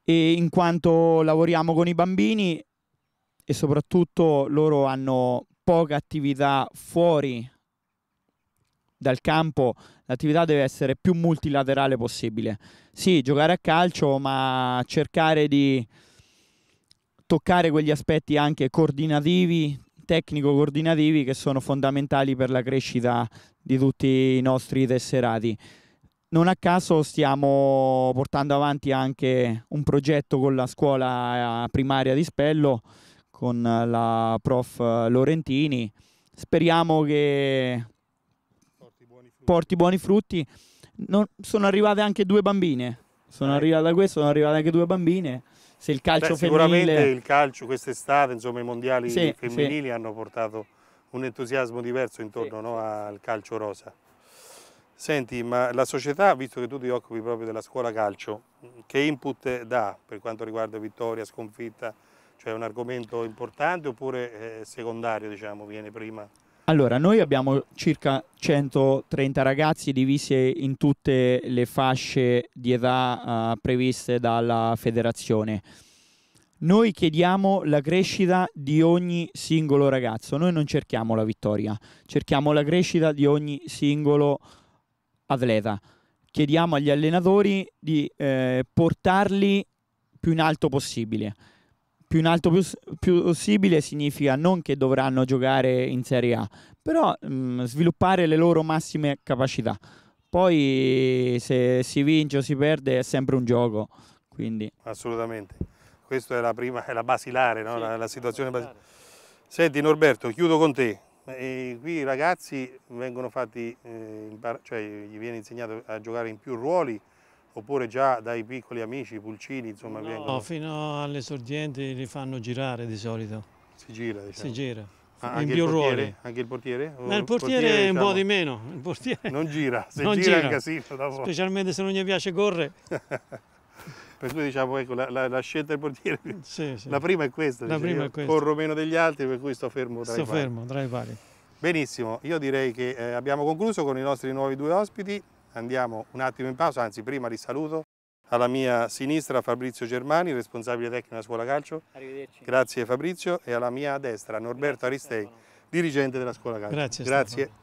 E in quanto lavoriamo con i bambini e soprattutto loro hanno poca attività fuori dal campo, l'attività deve essere più multilaterale possibile sì, giocare a calcio, ma cercare di toccare quegli aspetti anche coordinativi, tecnico-coordinativi che sono fondamentali per la crescita di tutti i nostri tesserati. Non a caso stiamo portando avanti anche un progetto con la scuola eh, primaria di Spello, con la prof eh, Lorentini. Speriamo che porti buoni frutti. Porti buoni frutti non, sono arrivate anche due bambine. Sono eh. arrivate da questo, sono arrivate anche due bambine. Se il calcio Beh, sicuramente femminile... Sicuramente il calcio quest'estate, insomma i mondiali sì, femminili sì. hanno portato un entusiasmo diverso intorno sì. no, al calcio rosa. Senti, ma la società, visto che tu ti occupi proprio della scuola calcio, che input dà per quanto riguarda vittoria, sconfitta? Cioè è un argomento importante oppure eh, secondario, diciamo, viene prima? Allora, noi abbiamo circa 130 ragazzi divisi in tutte le fasce di età uh, previste dalla federazione. Noi chiediamo la crescita di ogni singolo ragazzo, noi non cerchiamo la vittoria, cerchiamo la crescita di ogni singolo atleta. Chiediamo agli allenatori di eh, portarli più in alto possibile più in alto più, più possibile significa non che dovranno giocare in Serie A, però mh, mm, sviluppare le loro massime capacità. Poi se si vince o si perde è sempre un gioco. Quindi. Assolutamente. Questa è la, prima, è la basilare, no? sì, la, la, situazione basilare. Senti Norberto, chiudo con te. E qui i ragazzi vengono fatti, eh, cioè gli viene insegnato a giocare in più ruoli Oppure già dai piccoli amici, pulcini, insomma no, vengono? No, fino alle sorgenti li fanno girare di solito. Si gira, diciamo. Si gira. Ah, anche, il portiere, anche il portiere? No, il portiere, portiere diciamo, un po' diciamo? di meno. Il portiere... Non gira, se non gira, gira. è un casino. Dopo. Specialmente se non gli piace correre. per cui diciamo ecco, la, la, la scelta del portiere sì, sì. la prima è questa la prima è questa. corro meno degli altri per cui sto fermo tra sto i pali fermo tra i pali benissimo io direi che eh, abbiamo concluso con i nostri nuovi due ospiti Andiamo un attimo in pausa, anzi prima li saluto. Alla mia sinistra Fabrizio Germani, responsabile tecnico della scuola calcio. Arrivederci. Grazie Fabrizio. E alla mia destra Norberto Aristei, dirigente della scuola calcio. Grazie. Grazie. Stefano.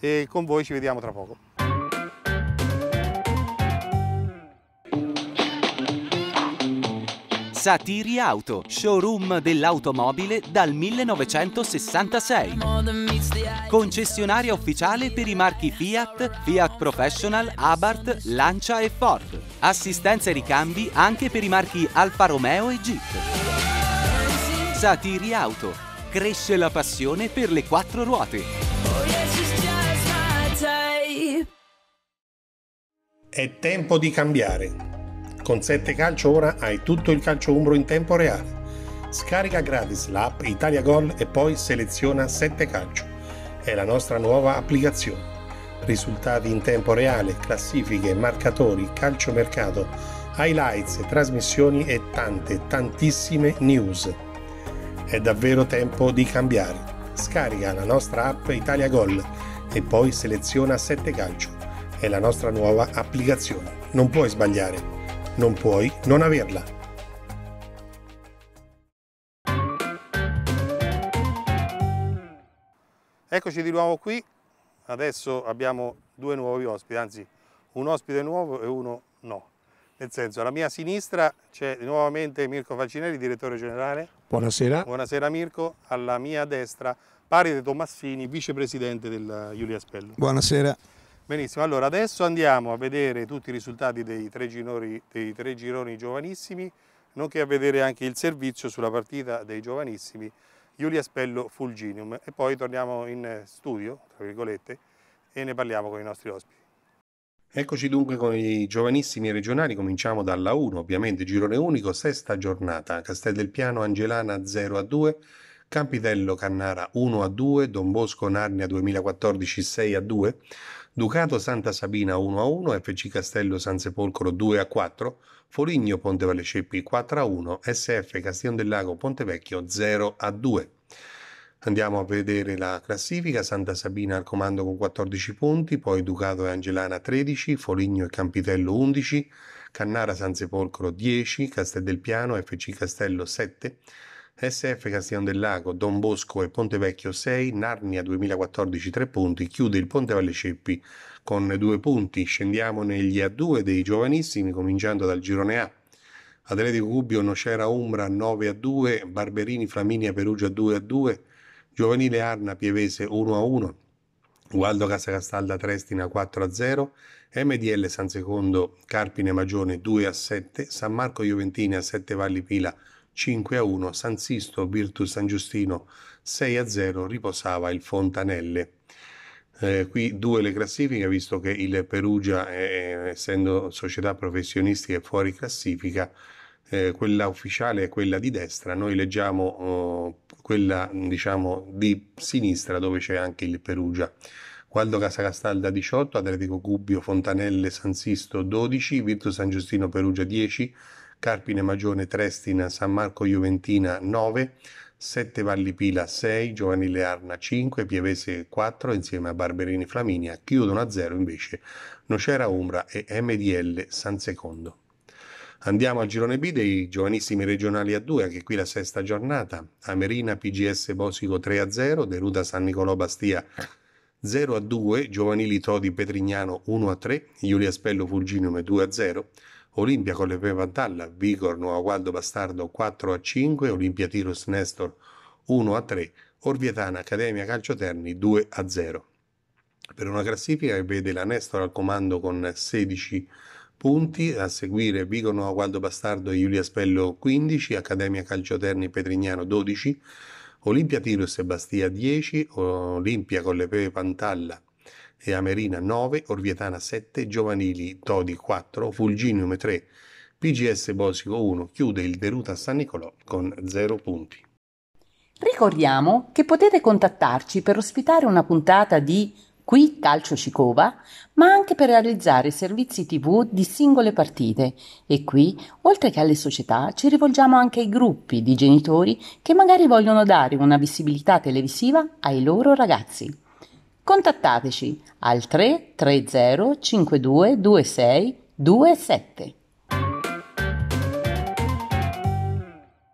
E con voi ci vediamo tra poco. Satiri Auto, showroom dell'automobile dal 1966. Concessionaria ufficiale per i marchi Fiat, Fiat Professional, Abarth, Lancia e Ford. Assistenza e ricambi anche per i marchi Alfa Romeo e Jeep. Satiri Auto, cresce la passione per le quattro ruote. È tempo di cambiare. Con 7 calcio ora hai tutto il calcio umbro in tempo reale. Scarica gratis l'app Italia Gol e poi seleziona 7 calcio. È la nostra nuova applicazione. Risultati in tempo reale, classifiche, marcatori, calciomercato, highlights, trasmissioni e tante, tantissime news. È davvero tempo di cambiare. Scarica la nostra app Italia Gol e poi seleziona 7 calcio. È la nostra nuova applicazione. Non puoi sbagliare non puoi non averla. Eccoci di nuovo qui, adesso abbiamo due nuovi ospiti, anzi un ospite nuovo e uno no. Nel senso, alla mia sinistra c'è nuovamente Mirko Falcinelli, direttore generale. Buonasera. Buonasera Mirko, alla mia destra Paride Tomassini, vicepresidente del Giulia eh, Spello. Buonasera. Benissimo, allora adesso andiamo a vedere tutti i risultati dei tre gironi, dei tre gironi giovanissimi, nonché a vedere anche il servizio sulla partita dei giovanissimi Giulia Spello Fulginium e poi torniamo in studio, tra virgolette, e ne parliamo con i nostri ospiti. Eccoci dunque con i giovanissimi regionali, cominciamo dalla 1, ovviamente girone unico, sesta giornata, Castel del Piano Angelana 0 a 2, Campitello Cannara 1 a 2, Don Bosco Narnia 2014 6 a 2, Ducato Santa Sabina 1 a 1, FC Castello San Sepolcro 2 a 4, Foligno Ponte Valle Ceppi 4 a 1, SF Castiglione del Lago Ponte Vecchio 0 a 2. Andiamo a vedere la classifica, Santa Sabina al comando con 14 punti, poi Ducato e Angelana 13, Foligno e Campitello 11, Cannara San Sepolcro 10, Castel del Piano, FC Castello 7, SF Castiglione del Lago, Don Bosco e Ponte Vecchio 6, Narnia 2014 3 punti, chiude il Ponte Valle Ceppi con 2 punti, scendiamo negli A2 dei giovanissimi cominciando dal girone A. Atletico Gubbio, Nocera Umbra 9 a 2, Barberini Flaminia Perugia 2 a 2, Giovanile Arna Pievese 1 a 1, Gualdo Casacastalda Trestina 4 a 0, MDL San Secondo Carpine Magione 2 a 7, San Marco Juventina 7 Valli Pila 5 a 1 San Sisto Virtus San Giustino, 6 a 0 riposava il Fontanelle. Eh, qui due le classifiche, visto che il Perugia, eh, essendo società professionistica, è fuori classifica, eh, quella ufficiale è quella di destra, noi leggiamo oh, quella diciamo di sinistra dove c'è anche il Perugia. Gualdo Casacastalda 18, Atletico Gubbio Fontanelle San Sisto 12, Virtus San Giustino Perugia 10, Carpine Magione Trestina, San Marco Juventina 9, Sette Valli Pila 6, Giovanile Arna 5, Pievese 4 insieme a Barberini Flaminia chiudono a 0 invece Nocera Umbra e MDL San Secondo. Andiamo al girone B dei giovanissimi regionali a 2, anche qui la sesta giornata. Amerina PGS Bosico 3 a 0, Deruda San Nicolò Bastia 0 a 2, Giovanili Todi Petrignano 1 a 3, Giulia Spello Fulginum 2 a 0, Olimpia con le prime Pantalla, Vigor, Nuova Gualdo Bastardo 4 a 5, Olimpia Tirus Nestor 1 a 3, Orvietana Accademia Calcio Terni 2 a 0. Per una classifica che vede la Nestor al comando con 16 punti, a seguire Vigor, Nuova Gualdo Bastardo e Giulia Spello 15, Accademia Calcio Terni Petrignano 12, Olimpia Tirus e Bastia 10, Olimpia con le prime Pantalla e Amerina 9, Orvietana 7, Giovanili Todi 4, Fulginium 3, PGS Bosico 1 chiude il Deruta San Nicolò con 0 punti. Ricordiamo che potete contattarci per ospitare una puntata di Qui Calcio Cicova, ma anche per realizzare servizi TV di singole partite. E qui, oltre che alle società, ci rivolgiamo anche ai gruppi di genitori che magari vogliono dare una visibilità televisiva ai loro ragazzi. Contattateci al 330 52 26 27.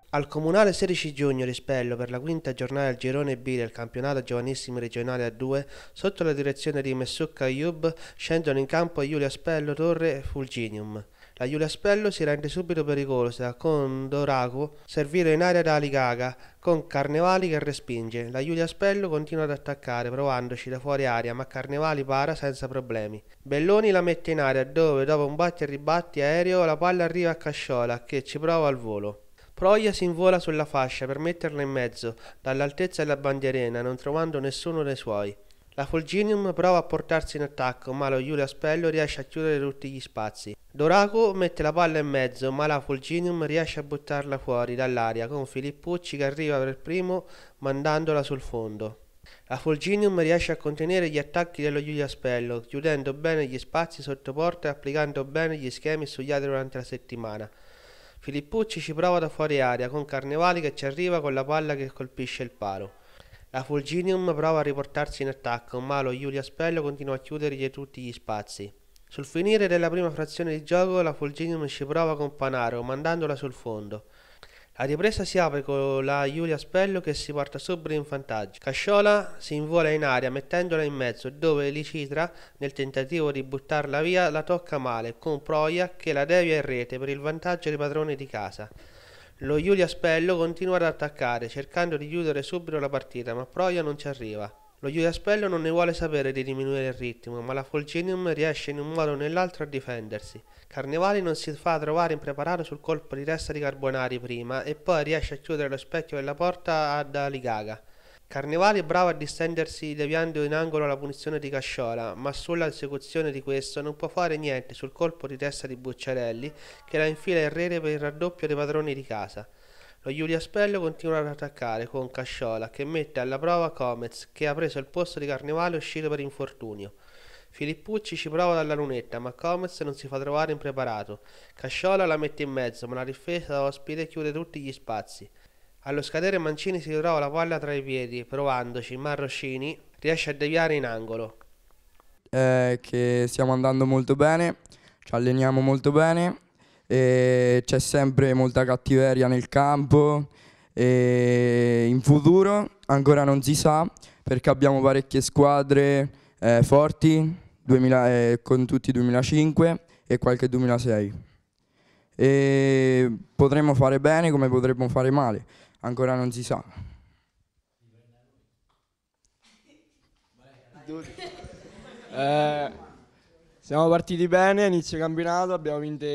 Al Comunale 16 giugno rispello per la quinta giornata al girone B del campionato giovanissimi regionale A2, sotto la direzione di Messucca Iub, scendono in campo Giulia Spello, Torre e Fulginium. La Julia Spello si rende subito pericolosa, con Doraku servito in aria da Aligaga, con Carnevali che respinge. La Julia Spello continua ad attaccare, provandoci da fuori aria, ma Carnevali para senza problemi. Belloni la mette in aria, dove dopo un batti e ribatti aereo la palla arriva a Casciola, che ci prova al volo. Proia si invola sulla fascia per metterla in mezzo, dall'altezza della bandierina, non trovando nessuno dei suoi. La Fulginium prova a portarsi in attacco, ma lo Giulia Spello riesce a chiudere tutti gli spazi. Doraco mette la palla in mezzo, ma la Fulginium riesce a buttarla fuori dall'aria con Filippucci che arriva per primo mandandola sul fondo. La Fulginium riesce a contenere gli attacchi dello Giulia Spello, chiudendo bene gli spazi sotto porta e applicando bene gli schemi sugli altri durante la settimana. Filippucci ci prova da fuori aria con Carnevali che ci arriva con la palla che colpisce il palo. La Fulginium prova a riportarsi in attacco, ma lo Giulia Spello continua a chiudergli tutti gli spazi. Sul finire della prima frazione di gioco la Fulginium ci prova con Panaro, mandandola sul fondo. La ripresa si apre con la Giulia Spello che si porta subito in vantaggio. Casciola si invola in aria mettendola in mezzo dove Licitra nel tentativo di buttarla via la tocca male con Proia che la devia in rete per il vantaggio dei padroni di casa. Lo Julia Spello continua ad attaccare, cercando di chiudere subito la partita, ma Proia non ci arriva. Lo Julia Spello non ne vuole sapere di diminuire il ritmo, ma la Fulgenium riesce in un modo o nell'altro a difendersi. Carnevali non si fa trovare impreparato sul colpo di testa di Carbonari prima e poi riesce a chiudere lo specchio della porta ad Aligaga. Carnevale è bravo a distendersi deviando in angolo la punizione di Casciola, ma sulla esecuzione di questo non può fare niente sul colpo di testa di Bucciarelli che la infila in rete per il raddoppio dei padroni di casa. Lo Spello continua ad attaccare con Casciola che mette alla prova Comez che ha preso il posto di Carnevale uscito per infortunio. Filippucci ci prova dalla lunetta, ma Comez non si fa trovare impreparato. Casciola la mette in mezzo, ma la difesa ospite chiude tutti gli spazi. Allo scadere Mancini si ritrova la palla tra i piedi, provandoci, ma Roscini riesce a deviare in angolo. È che stiamo andando molto bene, ci alleniamo molto bene, c'è sempre molta cattiveria nel campo e in futuro ancora non si sa perché abbiamo parecchie squadre eh, forti 2000, eh, con tutti 2005 e qualche 2006 e potremmo fare bene come potremmo fare male ancora non si sa. Eh, siamo partiti bene, inizio campionato, abbiamo vinto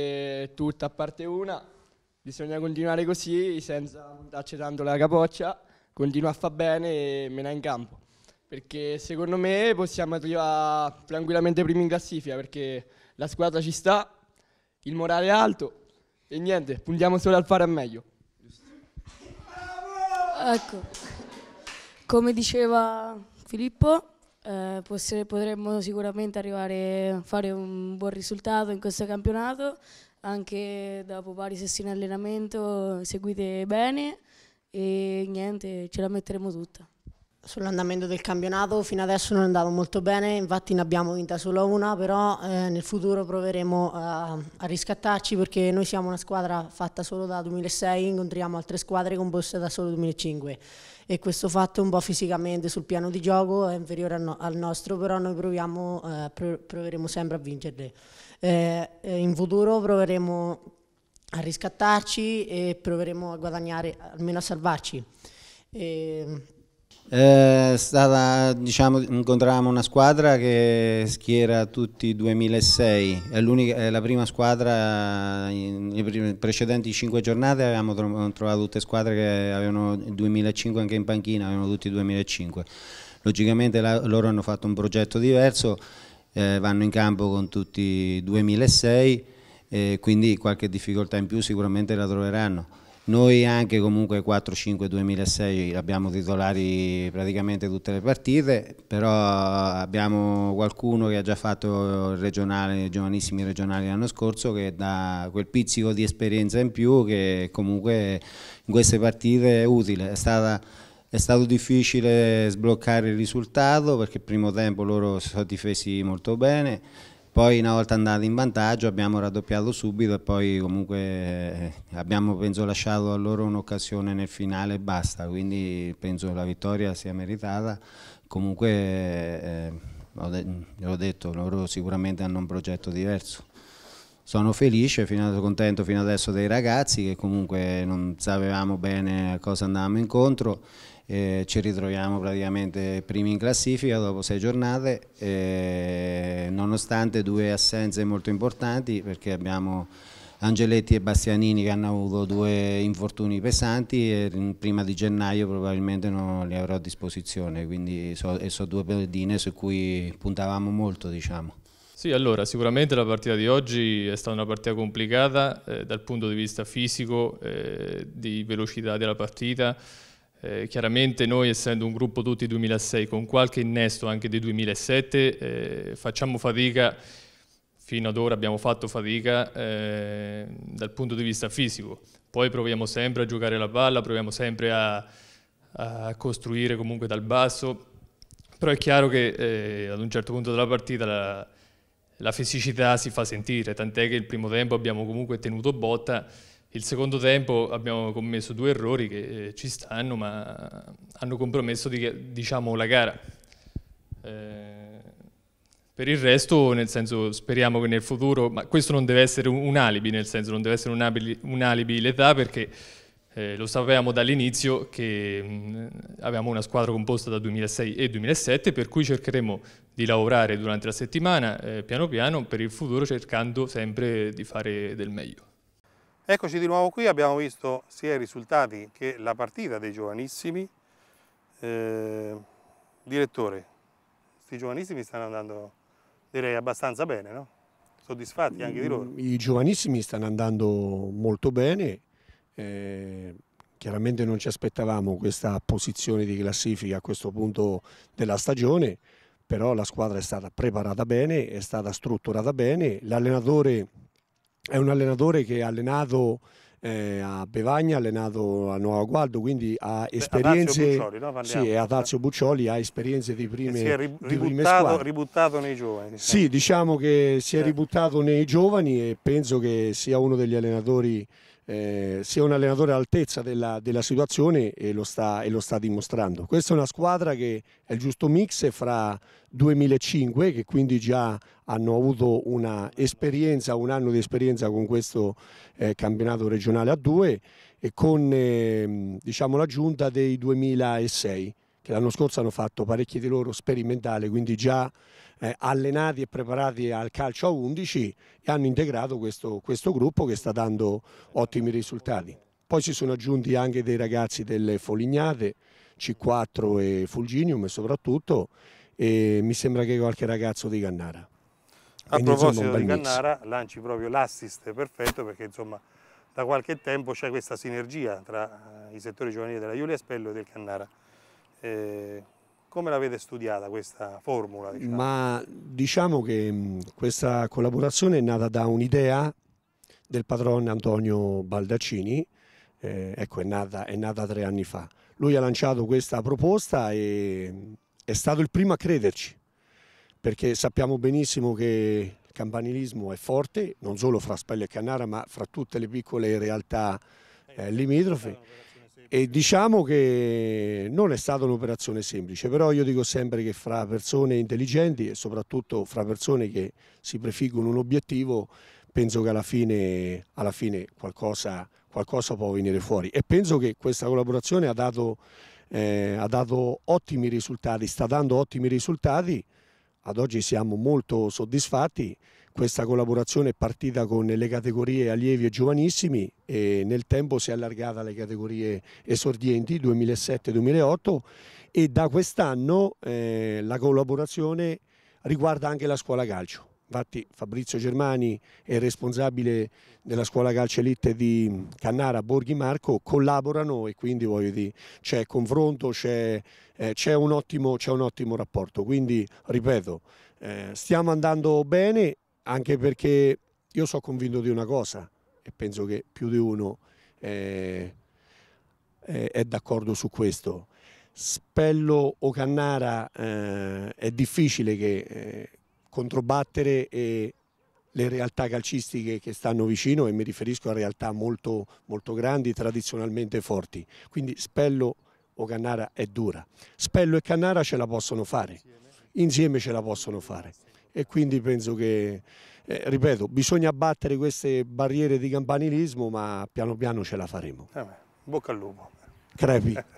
tutte a parte una. Bisogna continuare così senza puntarci tanto la capoccia, continua a far bene e me ne in campo. Perché secondo me possiamo arrivare tranquillamente primi in classifica perché la squadra ci sta, il morale è alto e niente, puntiamo solo al fare al meglio. Ecco, come diceva Filippo, eh, potremmo sicuramente arrivare a fare un buon risultato in questo campionato, anche dopo vari sessioni di allenamento seguite bene e niente, ce la metteremo tutta. Sull'andamento del campionato fino adesso non è andato molto bene, infatti ne abbiamo vinta solo una, però eh, nel futuro proveremo a, a, riscattarci perché noi siamo una squadra fatta solo da 2006, incontriamo altre squadre composte da solo 2005 e questo fatto un po' fisicamente sul piano di gioco è inferiore no al, nostro, però noi proviamo, eh, pro proveremo sempre a vincerle. Eh, eh in futuro proveremo a riscattarci e proveremo a guadagnare, almeno a salvarci. E, ehm, eh, stata, diciamo, incontravamo una squadra che schiera tutti i 2006, è, è, la prima squadra, nelle precedenti 5 giornate avevamo trovato tutte squadre che avevano 2005 anche in panchina, avevano tutti 2005. Logicamente la, loro hanno fatto un progetto diverso, eh, vanno in campo con tutti i 2006, eh, quindi qualche difficoltà in più sicuramente la troveranno noi anche comunque 4-5-2006 abbiamo titolari praticamente tutte le partite, però abbiamo qualcuno che ha già fatto il regionale, i giovanissimi regionali l'anno scorso che dà quel pizzico di esperienza in più che comunque in queste partite è utile. È stata è stato difficile sbloccare il risultato perché il primo tempo loro si sono difesi molto bene poi una volta andati in vantaggio abbiamo raddoppiato subito e poi comunque eh, abbiamo penso, lasciato a loro un'occasione nel finale e basta, quindi penso la vittoria sia meritata. Comunque, eh, ho detto, loro sicuramente hanno un progetto diverso sono felice, fino contento fino adesso dei ragazzi che comunque non sapevamo bene a cosa andavamo incontro. Eh, ci ritroviamo praticamente primi in classifica dopo sei giornate, eh, nonostante due assenze molto importanti perché abbiamo Angeletti e Bastianini che hanno avuto due infortuni pesanti e prima di gennaio probabilmente non li avrò a disposizione, quindi sono so due pedine su cui puntavamo molto diciamo. Sì, allora sicuramente la partita di oggi è stata una partita complicata eh, dal punto di vista fisico, eh, di velocità della partita. Eh, chiaramente noi essendo un gruppo tutti 2006 con qualche innesto anche di 2007 eh, facciamo fatica, fino ad ora abbiamo fatto fatica eh, dal punto di vista fisico. Poi proviamo sempre a giocare la palla, proviamo sempre a, a costruire comunque dal basso, però è chiaro che eh, ad un certo punto della partita la, la fisicità si fa sentire, tant'è che il primo tempo abbiamo comunque tenuto botta, il secondo tempo abbiamo commesso due errori che eh, ci stanno, ma hanno compromesso di, diciamo, la gara. Eh, per il resto, nel senso, speriamo che nel futuro, ma questo non deve essere un, un alibi, nel senso non deve essere un alibi, un alibi l'età perché eh, lo sapevamo dall'inizio che mh, avevamo una squadra composta da 2006 e 2007 per cui cercheremo di lavorare durante la settimana eh, piano piano per il futuro cercando sempre di fare del meglio. Eccoci di nuovo qui, abbiamo visto sia i risultati che la partita dei giovanissimi. Eh, direttore, questi giovanissimi stanno andando direi abbastanza bene, no? soddisfatti anche di loro? Mm, I giovanissimi stanno andando molto bene, eh, chiaramente non ci aspettavamo questa posizione di classifica a questo punto della stagione, però la squadra è stata preparata bene, è stata strutturata bene, l'allenatore è un allenatore che ha allenato eh, a Bevagna, ha allenato a Nuova Gualdo, quindi ha esperienze, Buccioli, no? sì, a Tazio Buccioli ha esperienze di prime, si è ri di ributtato, ributtato, nei giovani. Diciamo. Sì, diciamo che si è ributtato nei giovani e penso che sia uno degli allenatori eh, sia un allenatore all'altezza della, della situazione e lo, sta, e lo, sta, dimostrando. Questa è una squadra che è il giusto mix fra 2005, che quindi già hanno avuto un'esperienza, un anno di esperienza con questo eh, campionato regionale a due, e con eh, diciamo, l'aggiunta dei 2006, che l'anno scorso hanno fatto parecchi di loro sperimentale, quindi già eh, allenati e preparati al calcio a 11 e hanno integrato questo, questo gruppo che sta dando ottimi risultati. Poi si sono aggiunti anche dei ragazzi delle Folignate, C4 e Fulginium soprattutto e mi sembra che qualche ragazzo di Cannara. Quindi, a proposito insomma, di Cannara mix. lanci proprio l'assist perfetto perché insomma da qualche tempo c'è questa sinergia tra eh, i settori giovanili della Giulia Spello e del Cannara. Eh, come l'avete studiata questa formula? Diciamo? Ma diciamo che questa collaborazione è nata da un'idea del padrone Antonio Baldaccini, eh, ecco è nata, è nata tre anni fa. Lui ha lanciato questa proposta e è stato il primo a crederci, perché sappiamo benissimo che il campanilismo è forte, non solo fra Spello e Canara, ma fra tutte le piccole realtà eh, limitrofe e diciamo che non è stata un'operazione semplice, però io dico sempre che fra persone intelligenti e soprattutto fra persone che si prefiggono un obiettivo, penso che alla fine, alla fine qualcosa, qualcosa, può venire fuori. E penso che questa collaborazione ha dato, eh, ha dato ottimi risultati, sta dando ottimi risultati, ad oggi siamo molto soddisfatti. Questa collaborazione è partita con le categorie allievi e giovanissimi e nel tempo si è allargata alle categorie esordienti 2007-2008 e da quest'anno eh, la collaborazione riguarda anche la scuola calcio. Infatti Fabrizio Germani e il responsabile della scuola calcio elite di Cannara, Borghi Marco, collaborano e quindi c'è confronto, c'è eh, un, un, ottimo rapporto. Quindi, ripeto, eh, stiamo andando bene, anche perché io sono convinto di una cosa e penso che più di uno è, eh, è, eh, è d'accordo su questo. Spello o Cannara eh, è difficile che eh, controbattere e le realtà calcistiche che stanno vicino e mi riferisco a realtà molto, molto grandi, tradizionalmente forti. Quindi Spello o Cannara è dura. Spello e Cannara ce la possono fare, insieme ce la possono fare e quindi penso che, eh, ripeto, bisogna abbattere queste barriere di campanilismo ma piano piano ce la faremo. Eh beh, bocca al lupo. Crepi.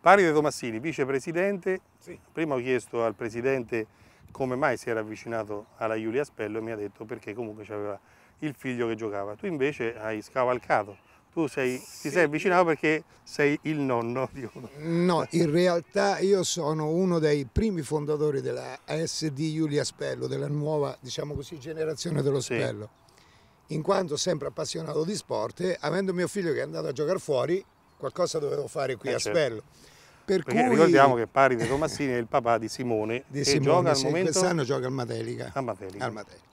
Paride Tomassini, vicepresidente, sì. prima ho chiesto al presidente come mai si era avvicinato alla Giulia Spello e mi ha detto perché comunque aveva il figlio che giocava. Tu invece hai scavalcato tu sei, ti sei avvicinato perché sei il nonno di uno. No, in realtà io sono uno dei primi fondatori della ASD Giulia Spello, della nuova, diciamo così, generazione dello Spello. Sì. In quanto sempre appassionato di sport, avendo mio figlio che è andato a giocare fuori, qualcosa dovevo fare qui eh, a certo. Spello. Per cui... ricordiamo che Pari di Tomassini è il papà di Simone, di che Simone, gioca al momento... quest'anno gioca al Matelica. A Matelica. Al Matelica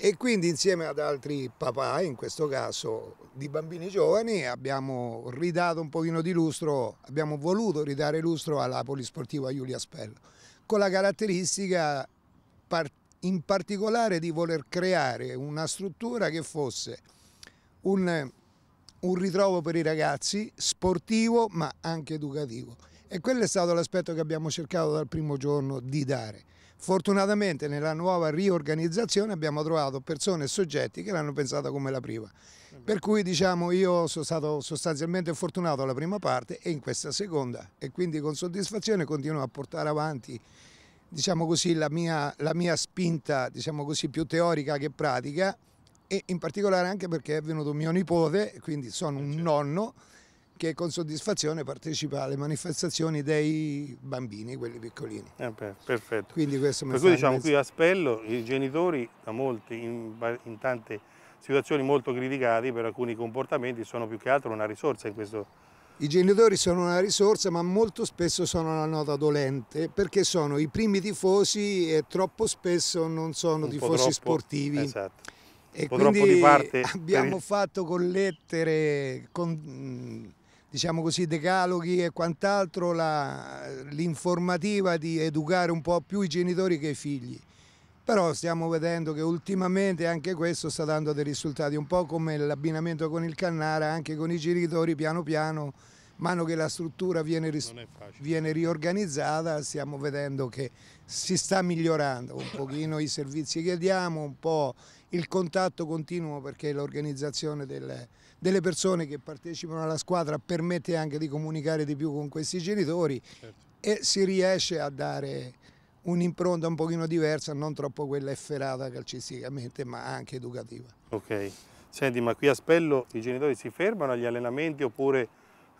e quindi insieme ad altri papà, in questo caso di bambini giovani, abbiamo ridato un pochino di lustro, abbiamo voluto ridare lustro alla polisportiva Giulia Spello, con la caratteristica in particolare di voler creare una struttura che fosse un, un ritrovo per i ragazzi sportivo ma anche educativo e quello è stato l'aspetto che abbiamo cercato dal primo giorno di dare. Fortunatamente nella nuova riorganizzazione abbiamo trovato persone e soggetti che l'hanno pensata come la prima. Per cui diciamo io sono stato sostanzialmente fortunato alla prima parte e in questa seconda e quindi con soddisfazione continuo a portare avanti diciamo così, la, mia, la mia spinta diciamo così, più teorica che pratica e in particolare anche perché è venuto mio nipote, quindi sono eh, un certo. nonno che con soddisfazione partecipa alle manifestazioni dei bambini, quelli piccolini. Eh beh, perfetto. Quindi questo per cui diciamo qui a Spello i genitori da molti, in, in, tante situazioni molto criticati per alcuni comportamenti sono più che altro una risorsa in questo i genitori sono una risorsa ma molto spesso sono la nota dolente perché sono i primi tifosi e troppo spesso non sono Un tifosi troppo, sportivi. Esatto. E quindi abbiamo il... fatto con lettere, con diciamo così, decaloghi e quant'altro, l'informativa di educare un po' più i genitori che i figli. Però stiamo vedendo che ultimamente anche questo sta dando dei risultati, un po' come l'abbinamento con il Cannara, anche con i genitori piano piano, mano che la struttura viene, viene riorganizzata, stiamo vedendo che si sta migliorando un pochino i servizi che diamo, un po' il contatto continuo perché l'organizzazione del delle persone che partecipano alla squadra permette anche di comunicare di più con questi genitori certo. e si riesce a dare un'impronta un pochino diversa, non troppo quella efferata calcisticamente ma anche educativa. Ok, senti ma qui a Spello i genitori si fermano agli allenamenti oppure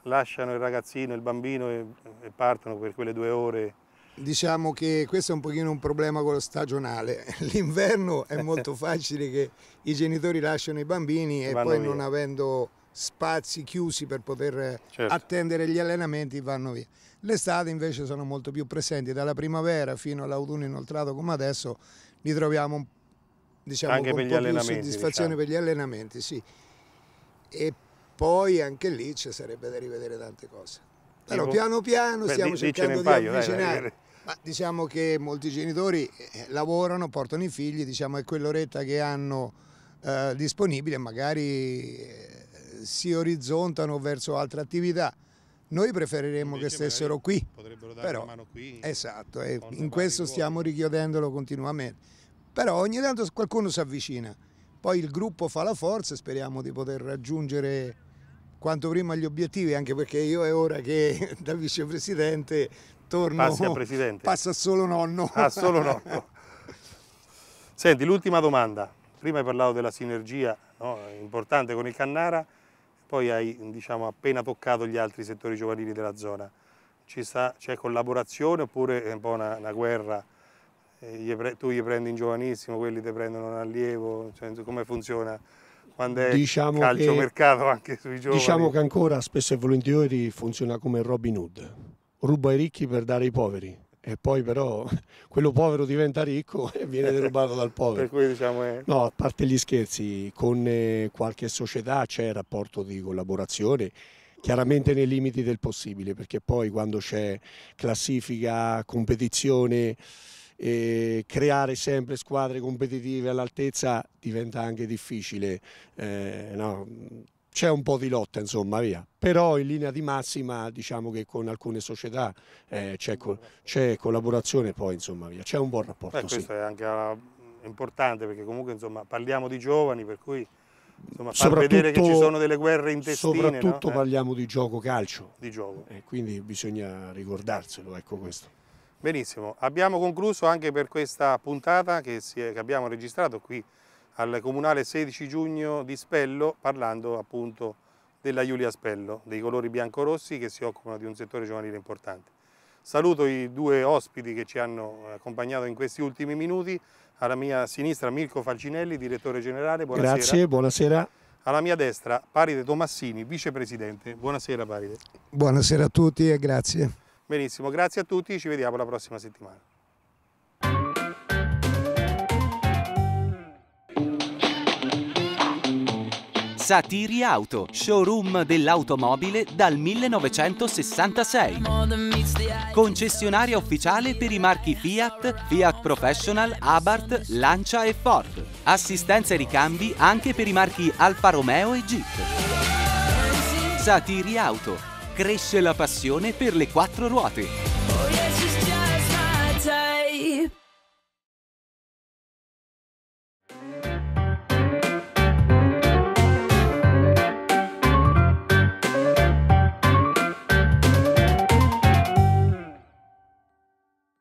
lasciano il ragazzino, il bambino e, e partono per quelle due ore? Diciamo che questo è un pochino un problema quello stagionale. L'inverno è molto facile che i genitori lasciano i bambini e vanno poi via. non avendo spazi chiusi per poter certo. attendere gli allenamenti vanno via. L'estate invece sono molto più presenti, dalla primavera fino all'autunno inoltrato come adesso li troviamo diciamo, anche con per un po' più soddisfazione diciamo. per gli allenamenti, sì. E poi anche lì ci sarebbe da rivedere tante cose. Però piano piano stiamo cercando di paio, avvicinare. Dai, dai, dai. Ma diciamo che molti genitori eh, lavorano, portano i figli, diciamo è quell'oretta che hanno eh, disponibile, magari eh, si orizzontano verso altre attività. Noi preferiremmo Invece che stessero qui. Potrebbero dare però, una mano qui. Esatto, e in questo stiamo richiudendolo continuamente. Però ogni tanto qualcuno si avvicina. Poi il gruppo fa la forza e speriamo di poter raggiungere quanto prima gli obiettivi, anche perché io è ora che da vicepresidente attorno passi a presidente. Passa solo nonno. Ah, solo nonno. Senti, l'ultima domanda. Prima hai parlato della sinergia no, importante con il Cannara, poi hai diciamo, appena toccato gli altri settori giovanili della zona. C'è collaborazione oppure è un po' una, una guerra? Eh, gli tu gli prendi in giovanissimo, quelli ti prendono in allievo, cioè, come funziona? Quando è diciamo calcio che, mercato anche sui giovani? Diciamo che ancora spesso e volentieri funziona come Robin Hood ruba i ricchi per dare ai poveri e poi però quello povero diventa ricco e viene derubato dal povero. per cui diciamo è... No, a parte gli scherzi, con eh, qualche società c'è rapporto di collaborazione, chiaramente nei limiti del possibile, perché poi quando c'è classifica, competizione, eh, creare sempre squadre competitive all'altezza diventa anche difficile. Eh, no? c'è un po' di lotta, insomma, via. Però in linea di massima diciamo che con alcune società eh, c'è, collaborazione poi, insomma, via. C'è un buon rapporto, Beh, Questo sì. è anche mm, importante perché comunque, insomma, parliamo di giovani, per cui... Insomma, far vedere che ci sono delle guerre intestine. Soprattutto no? Eh. parliamo eh? di gioco calcio. Di gioco. E eh, quindi bisogna ricordarselo, ecco questo. Benissimo, abbiamo concluso anche per questa puntata che, è, che abbiamo registrato qui al comunale 16 giugno di Spello parlando appunto della Giulia Spello, dei colori bianco-rossi che si occupano di un settore giovanile importante. Saluto i due ospiti che ci hanno accompagnato in questi ultimi minuti, alla mia sinistra Mirko Falcinelli, direttore generale, buonasera. Grazie, buonasera. Alla mia destra Paride Tomassini, vicepresidente. Buonasera Paride. Buonasera a tutti e grazie. Benissimo, grazie a tutti, ci vediamo la prossima settimana. Satiri Auto, showroom dell'automobile dal 1966. Concessionaria ufficiale per i marchi Fiat, Fiat Professional, Abarth, Lancia e Ford. Assistenza e ricambi anche per i marchi Alfa Romeo e Jeep. Satiri Auto, cresce la passione per le quattro ruote.